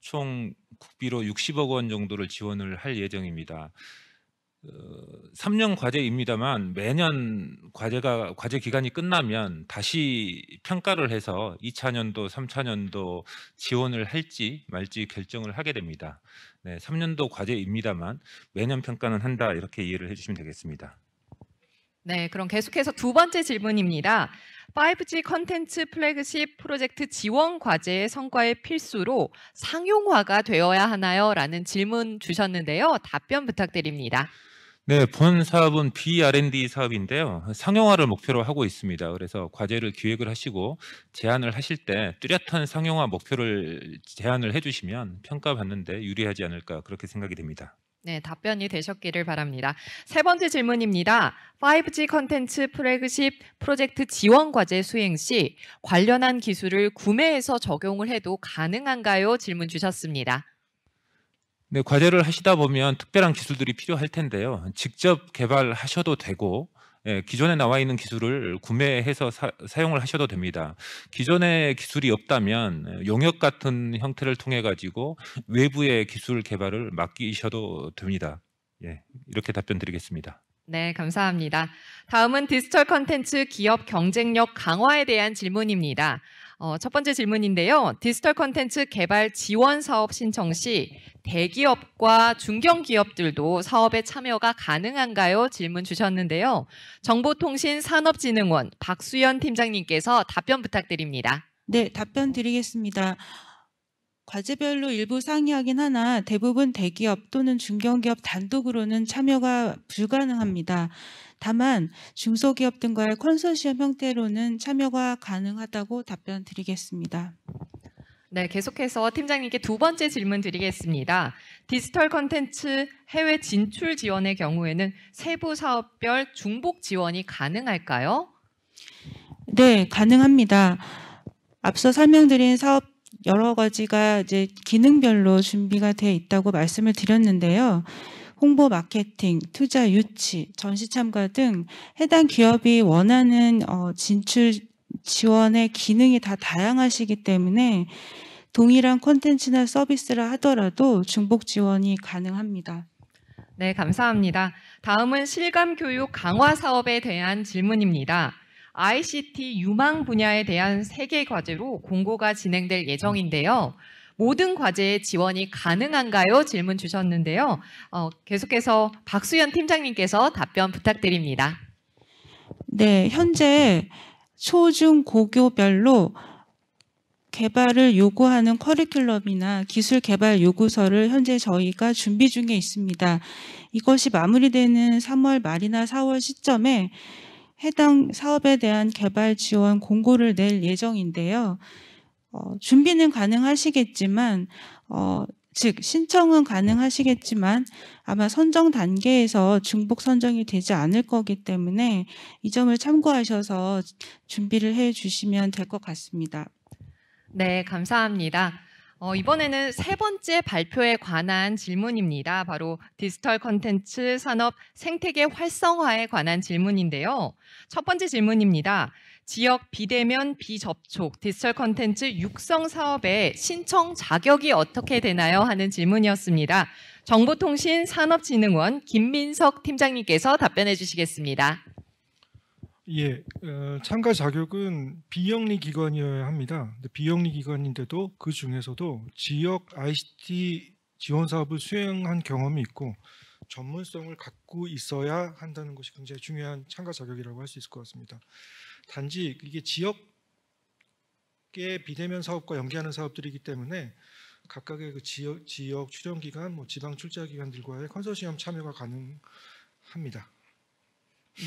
총 국비로 60억 원 정도를 지원을 할 예정입니다. 어, 삼년 과제입니다만 매년 과제가 과제 기간이 끝나면 다시 평가를 해서 이차 년도, 삼차 년도 지원을 할지 말지 결정을 하게 됩니다. 네, 삼년도 과제입니다만 매년 평가는 한다 이렇게 이해를 해주시면 되겠습니다.
네, 그럼 계속해서 두 번째 질문입니다. 5G 컨텐츠 플래그십 프로젝트 지원 과제의 성과의 필수로 상용화가 되어야 하나요? 라는 질문 주셨는데요. 답변 부탁드립니다.
네, 본 사업은 B&R&D 사업인데요. 상용화를 목표로 하고 있습니다. 그래서 과제를 기획을 하시고 제안을 하실 때 뚜렷한 상용화 목표를 제안을 해주시면 평가받는데 유리하지 않을까 그렇게 생각이 됩니다.
네, 답변이 되셨기를 바랍니다. 세 번째 질문입니다. 5G 컨텐츠 프래그십 프로젝트 지원 과제 수행 시 관련한 기술을 구매해서 적용을 해도 가능한가요? 질문 주셨습니다.
근 네, 과제를 하시다 보면 특별한 기술들이 필요할 텐데요. 직접 개발하셔도 되고 예, 기존에 나와 있는 기술을 구매해서 사, 용을 하셔도 됩니다. 기존의 기술이 없다면 예, 용역 같은 형태를 통해 가지고 외부의 기술 개발을 맡기셔도 됩니다. 예, 이렇게 답변드리겠습니다.
네, 감사합니다. 다음은 디지털 컨텐츠 기업 경쟁력 강화에 대한 질문입니다. 어, 첫 번째 질문인데요. 디지털 컨텐츠 개발 지원 사업 신청 시 대기업과 중견기업들도 사업에 참여가 가능한가요? 질문 주셨는데요. 정보통신산업진흥원 박수연 팀장님께서 답변 부탁드립니다.
네, 답변 드리겠습니다. 과제별로 일부 상이하긴 하나 대부분 대기업 또는 중견기업 단독으로는 참여가 불가능합니다. 다만 중소기업 등과의 컨소시엄 형태로는 참여가 가능하다고 답변 드리겠습니다.
네, 계속해서 팀장님께 두 번째 질문 드리겠습니다. 디지털 컨텐츠 해외 진출 지원의 경우에는 세부 사업별 중복 지원이 가능할까요?
네, 가능합니다. 앞서 설명드린 사업 여러 가지가 이제 기능별로 준비가 돼 있다고 말씀을 드렸는데요. 홍보 마케팅, 투자 유치, 전시 참가 등 해당 기업이 원하는 어, 진출 지원의 기능이 다 다양하시기 때문에 동일한 콘텐츠나 서비스를 하더라도 중복 지원이 가능합니다.
네, 감사합니다. 다음은 실감 교육 강화 사업에 대한 질문입니다. ICT 유망 분야에 대한 세계 과제로 공고가 진행될 예정인데요. 모든 과제의 지원이 가능한가요? 질문 주셨는데요. 어, 계속해서 박수현 팀장님께서 답변 부탁드립니다.
네, 현재 초, 중, 고교별로 개발을 요구하는 커리큘럼이나 기술 개발 요구서를 현재 저희가 준비 중에 있습니다. 이것이 마무리되는 3월 말이나 4월 시점에 해당 사업에 대한 개발 지원 공고를 낼 예정인데요. 어, 준비는 가능하시겠지만, 어, 즉, 신청은 가능하시겠지만 아마 선정 단계에서 중복 선정이 되지 않을 거기 때문에 이 점을 참고하셔서 준비를 해 주시면 될 것 같습니다. 네,
감사합니다. 어, 이번에는 세 번째 발표에 관한 질문입니다. 바로 디지털 컨텐츠 산업 생태계 활성화에 관한 질문인데요. 첫 번째 질문입니다. 지역 비대면 비접촉 디지털 컨텐츠 육성 사업의 신청 자격이 어떻게 되나요? 하는 질문이었습니다. 정보통신산업진흥원 김민석 팀장님께서 답변해 주시겠습니다.
예, 어, 참가 자격은 비영리 기관이어야 합니다. 근데 비영리 기관인데도 그 중에서도 지역 ICT 지원 사업을 수행한 경험이 있고 전문성을 갖고 있어야 한다는 것이 굉장히 중요한 참가 자격이라고 할 수 있을 것 같습니다. 단지 이게 지역의 비대면 사업과 연계하는 사업들이기 때문에 각각의 그 지역 지역 출연 기관, 뭐 지방 출자 기관들과의 컨소시엄 참여가 가능합니다.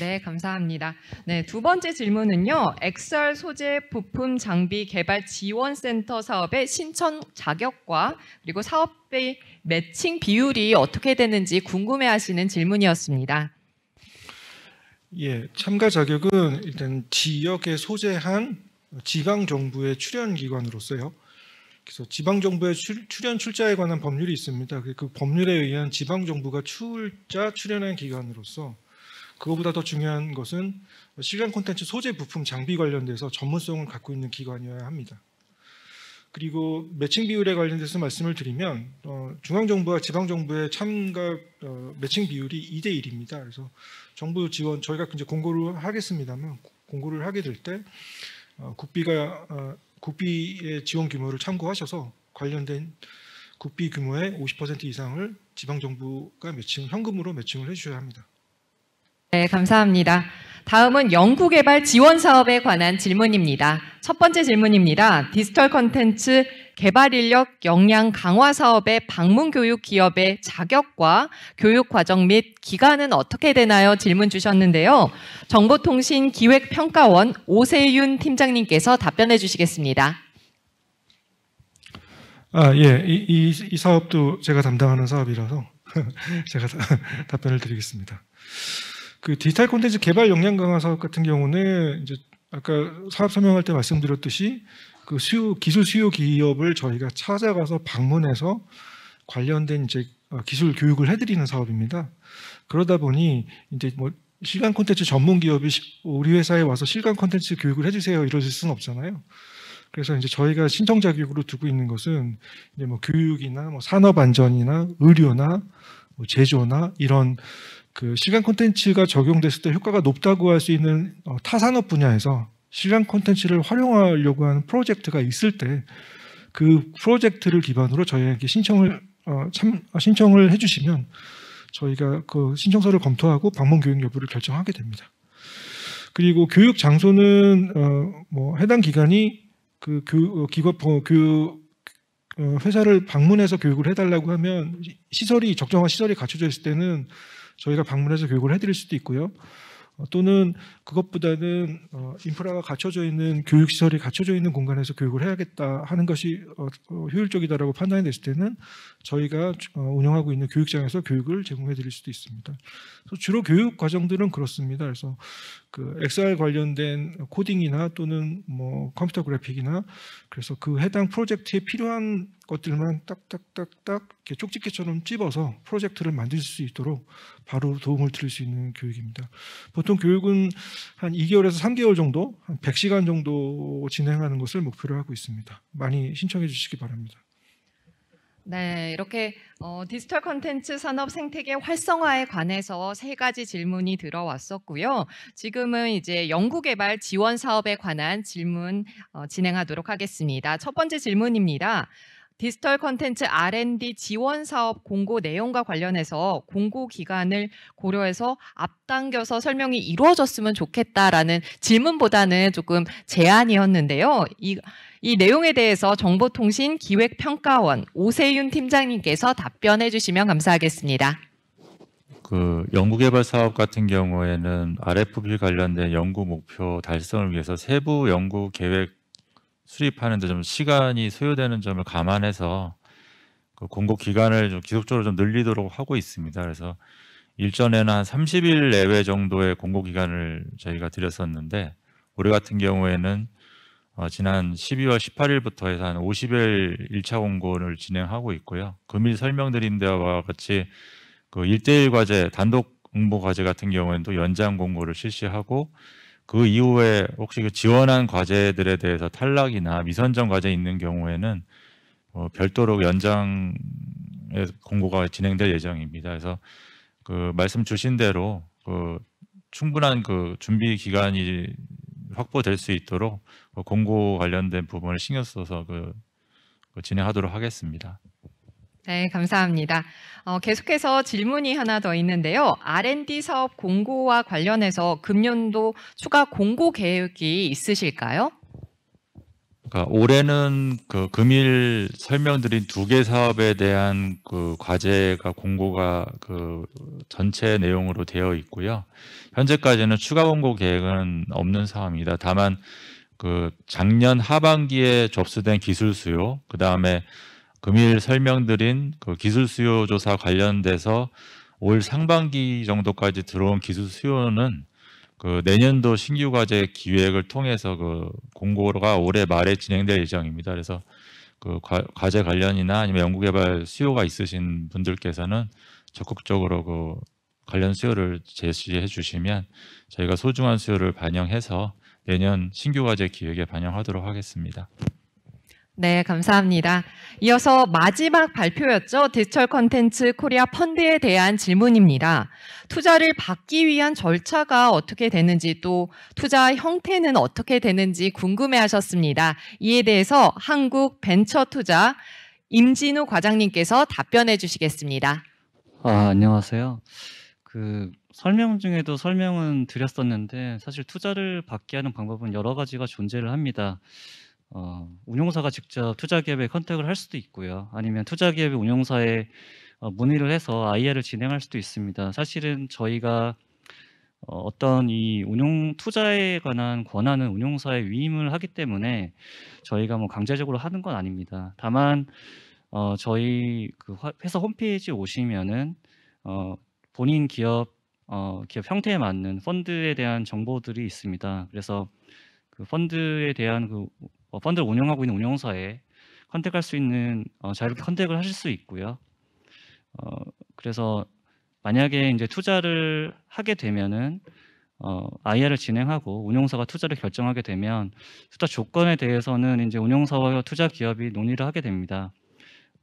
네, 감사합니다. 네, 두 번째 질문은요. 엑셀 소재 부품 장비 개발 지원 센터 사업의 신청 자격과 그리고 사업의 매칭 비율이 어떻게 되는지 궁금해 하시는 질문이었습니다.
예, 참가 자격은 일단 지역에 소재한 지방 정부의 출연 기관으로서요. 그래서 지방 정부의 출, 출연 출자에 관한 법률이 있습니다. 그, 그 법률에 의한 지방 정부가 출자 출연한 기관으로서 그거보다 더 중요한 것은 실감 콘텐츠 소재 부품 장비 관련돼서 전문성을 갖고 있는 기관이어야 합니다. 그리고 매칭 비율에 관련돼서 말씀을 드리면 어, 중앙정부와 지방정부의 참가 어, 매칭 비율이 2대 1입니다. 그래서 정부 지원 저희가 이제 공고를 하겠습니다만 공고를 하게 될 때 어, 국비가 어, 국비의 지원 규모를 참고하셔서 관련된 국비 규모의 50% 이상을 지방정부가 매칭 현금으로 매칭을 해주셔야 합니다.
네, 감사합니다. 다음은 연구개발 지원 사업에 관한 질문입니다. 첫 번째 질문입니다. 디지털 컨텐츠 개발 인력 역량 강화 사업의 방문 교육 기업의 자격과 교육 과정 및 기간은 어떻게 되나요? 질문 주셨는데요. 정보통신 기획평가원 오세윤 팀장님께서 답변해 주시겠습니다.
아, 예. 이, 이, 이 사업도 제가 담당하는 사업이라서 <laughs> 제가 답변을 드리겠습니다. 그 디지털 콘텐츠 개발 역량 강화 사업 같은 경우는 이제 아까 사업 설명할 때 말씀드렸듯이 그 수요 기술 수요 기업을 저희가 찾아가서 방문해서 관련된 이제 어, 기술 교육을 해드리는 사업입니다. 그러다 보니 이제 뭐 실간 콘텐츠 전문 기업이 우리 회사에 와서 실간 콘텐츠 교육을 해주세요 이러실 수는 없잖아요. 그래서 이제 저희가 신청 자격으로 두고 있는 것은 이제 뭐 교육이나 뭐 산업 안전이나 의료나 뭐 제조나 이런 그실간 콘텐츠가 적용됐을 때 효과가 높다고 할 수 있는 어, 타산업 분야에서 실간 콘텐츠를 활용하려고 하는 프로젝트가 있을 때 그 프로젝트를 기반으로 저희에게 신청을 어, 참, 어, 신청을 해주시면 저희가 그 신청서를 검토하고 방문 교육 여부를 결정하게 됩니다. 그리고 교육 장소는 어, 뭐 해당 기관이 그 교, 어, 기관 어, 교 어, 회사를 방문해서 교육을 해달라고 하면 시설이 적정한 시설이 갖춰져 있을 때는 저희가 방문해서 교육을 해드릴 수도 있고요. 어, 또는 그것보다는 어, 인프라가 갖춰져 있는 교육 시설이 갖춰져 있는 공간에서 교육을 해야겠다 하는 것이 어, 어, 효율적이다라고 판단이 됐을 때는 저희가 어, 운영하고 있는 교육장에서 교육을 제공해 드릴 수도 있습니다. 그래서 주로 교육 과정들은 그렇습니다. 그래서 그 XR 관련된 코딩이나 또는 뭐 컴퓨터 그래픽이나 그래서 그 해당 프로젝트에 필요한 것들만 딱딱딱딱 이렇게 쪽집게처럼 찝어서 프로젝트를 만들 수 있도록 바로 도움을 드릴 수 있는 교육입니다. 보통 교육은 한 2개월에서 3개월 정도, 한 100시간 정도 진행하는 것을 목표로 하고 있습니다. 많이 신청해 주시기 바랍니다.
네, 이렇게 어, 디지털 컨텐츠 산업 생태계 활성화에 관해서 세 가지 질문이 들어왔었고요. 지금은 이제 연구개발 지원 사업에 관한 질문 어, 진행하도록 하겠습니다. 첫 번째 질문입니다. 디지털 컨텐츠 R&D 지원 사업 공고 내용과 관련해서 공고 기간을 고려해서 앞당겨서 설명이 이루어졌으면 좋겠다라는 질문보다는 조금 제안이었는데요. 이, 이 내용에 대해서 정보통신기획평가원 오세윤 팀장님께서 답변해 주시면 감사하겠습니다.
그 연구개발 사업 같은 경우에는 RFP 관련된 연구 목표 달성을 위해서 세부 연구 계획 수립하는데 좀 시간이 소요되는 점을 감안해서 그 공고 기간을 좀 지속적으로 좀 늘리도록 하고 있습니다. 그래서 일전에는 한 30일 내외 정도의 공고 기간을 저희가 드렸었는데 올해 같은 경우에는 어, 지난 12월 18일부터 해서 한 50일 1차 공고를 진행하고 있고요. 금일 설명드린 데와 같이 그 1대1 과제, 단독 응보 과제 같은 경우에는 또 연장 공고를 실시하고 그 이후에 혹시 그 지원한 과제들에 대해서 탈락이나 미선정 과제 있는 경우에는 어, 별도로 연장 의 공고가 진행될 예정입니다. 그래서 그 말씀 주신 대로 그 충분한 그 준비 기간이 확보될 수 있도록 그 공고 관련된 부분을 신경 써서 그, 그 진행하도록 하겠습니다.
네, 감사합니다. 어, 계속해서 질문이 하나 더 있는데요. R&D 사업 공고와 관련해서 금년도 추가 공고 계획이 있으실까요?
그러니까 올해는 그 금일 설명드린 두 개 사업에 대한 그 과제가 공고가 그 전체 내용으로 되어 있고요. 현재까지는 추가 공고 계획은 없는 사업입니다. 다만 그 작년 하반기에 접수된 기술 수요, 그 다음에 금일 설명드린 그 기술 수요 조사 관련돼서 올 상반기 정도까지 들어온 기술 수요는 그 내년도 신규 과제 기획을 통해서 그 공고가 올해 말에 진행될 예정입니다. 그래서 그 과제 관련이나 아니면 연구개발 수요가 있으신 분들께서는 적극적으로 그 관련 수요를 제시해 주시면 저희가 소중한 수요를 반영해서 내년 신규 과제 기획에 반영하도록 하겠습니다.
네, 감사합니다. 이어서 마지막 발표였죠. 디지털 컨텐츠 코리아 펀드에 대한 질문입니다. 투자를 받기 위한 절차가 어떻게 되는지 또 투자 형태는 어떻게 되는지 궁금해 하셨습니다. 이에 대해서 한국 벤처 투자 임진우 과장님께서 답변해 주시겠습니다.
아, 안녕하세요. 그 설명 중에도 설명은 드렸었는데 사실 투자를 받게 하는 방법은 여러 가지가 존재를 합니다. 어, 운용사가 직접 투자기업에 컨택을 할 수도 있고요. 아니면 투자기업의 운용사에 어, 문의를 해서 IR을 진행할 수도 있습니다. 사실은 저희가 어, 어떤 이 운용 투자에 관한 권한은 운용사에 위임을 하기 때문에 저희가 뭐 강제적으로 하는 건 아닙니다. 다만 어, 저희 그 회사 홈페이지 에 오시면은 어, 본인 기업 어, 기업 형태에 맞는 펀드에 대한 정보들이 있습니다. 그래서 그 펀드에 대한 그 어, 펀드를 운영하고 있는 운영사에 컨택할 수 있는 어, 자유롭게 컨택을 하실 수 있고요. 어, 그래서 만약에 이제 투자를 하게 되면은 어, IR을 진행하고 운영사가 투자를 결정하게 되면 투자 조건에 대해서는 이제 운영사와 투자 기업이 논의를 하게 됩니다.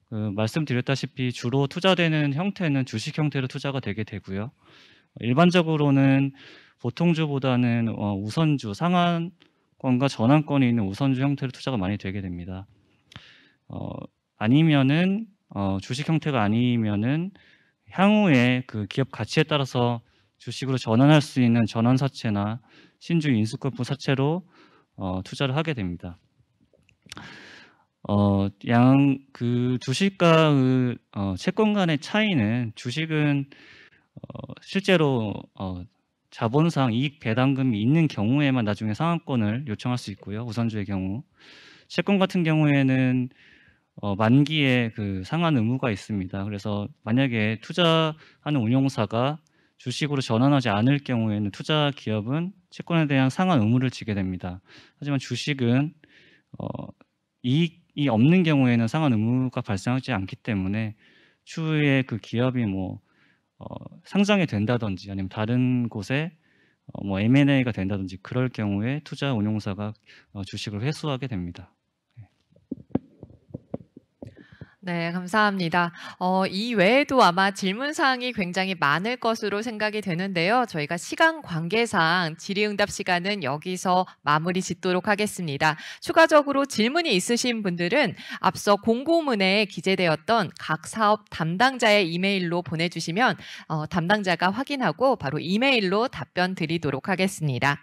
그 말씀드렸다시피 주로 투자되는 형태는 주식 형태로 투자가 되게 되고요. 일반적으로는 보통주보다는 어, 우선주 상한 권과 전환권이 있는 우선주 형태로 투자가 많이 되게 됩니다. 어, 아니면은 어, 주식 형태가 아니면은 향후에 그 기업 가치에 따라서 주식으로 전환할 수 있는 전환 사채나 신주 인수급부 사채로 어, 투자를 하게 됩니다. 어, 양그 주식과 의, 어, 채권 간의 차이는 주식은 어, 실제로 어, 자본상 이익 배당금이 있는 경우에만 나중에 상환권을 요청할 수 있고요. 우선주의 경우. 채권 같은 경우에는 어, 만기에 그 상환 의무가 있습니다. 그래서 만약에 투자하는 운용사가 주식으로 전환하지 않을 경우에는 투자 기업은 채권에 대한 상환 의무를 지게 됩니다. 하지만 주식은 어, 이익이 없는 경우에는 상환 의무가 발생하지 않기 때문에 추후에 그 기업이 뭐 어, 상장이 된다든지 아니면 다른 곳에 어, 뭐 M&A가 된다든지 그럴 경우에 투자 운용사가 어, 주식을 회수하게 됩니다.
네, 감사합니다. 어, 이 외에도 아마 질문 사항이 굉장히 많을 것으로 생각이 되는데요. 저희가 시간 관계상 질의응답 시간은 여기서 마무리 짓도록 하겠습니다. 추가적으로 질문이 있으신 분들은 앞서 공고문에 기재되었던 각 사업 담당자의 이메일로 보내주시면 어, 담당자가 확인하고 바로 이메일로 답변 드리도록 하겠습니다.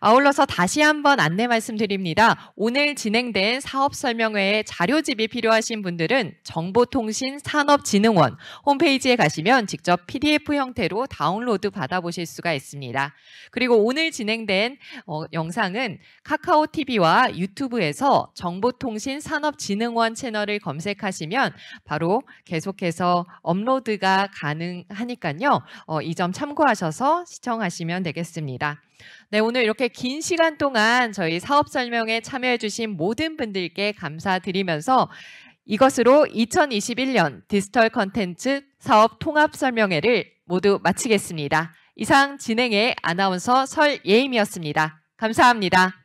아울러서 다시 한번 안내 말씀드립니다. 오늘 진행된 사업 설명회의 자료집이 필요하신 분들은 정보통신산업진흥원 홈페이지에 가시면 직접 PDF 형태로 다운로드 받아보실 수가 있습니다. 그리고 오늘 진행된 어, 영상은 카카오 TV와 유튜브에서 정보통신산업진흥원 채널을 검색하시면 바로 계속해서 업로드가 가능하니까요. 어, 이점 참고하셔서 시청하시면 되겠습니다. 네, 오늘 이렇게 긴 시간 동안 저희 사업 설명에 참여해주신 모든 분들께 감사드리면서 이것으로 2021년 디지털 컨텐츠 사업 통합 설명회를 모두 마치겠습니다. 이상 진행의 아나운서 설예임이었습니다.
감사합니다.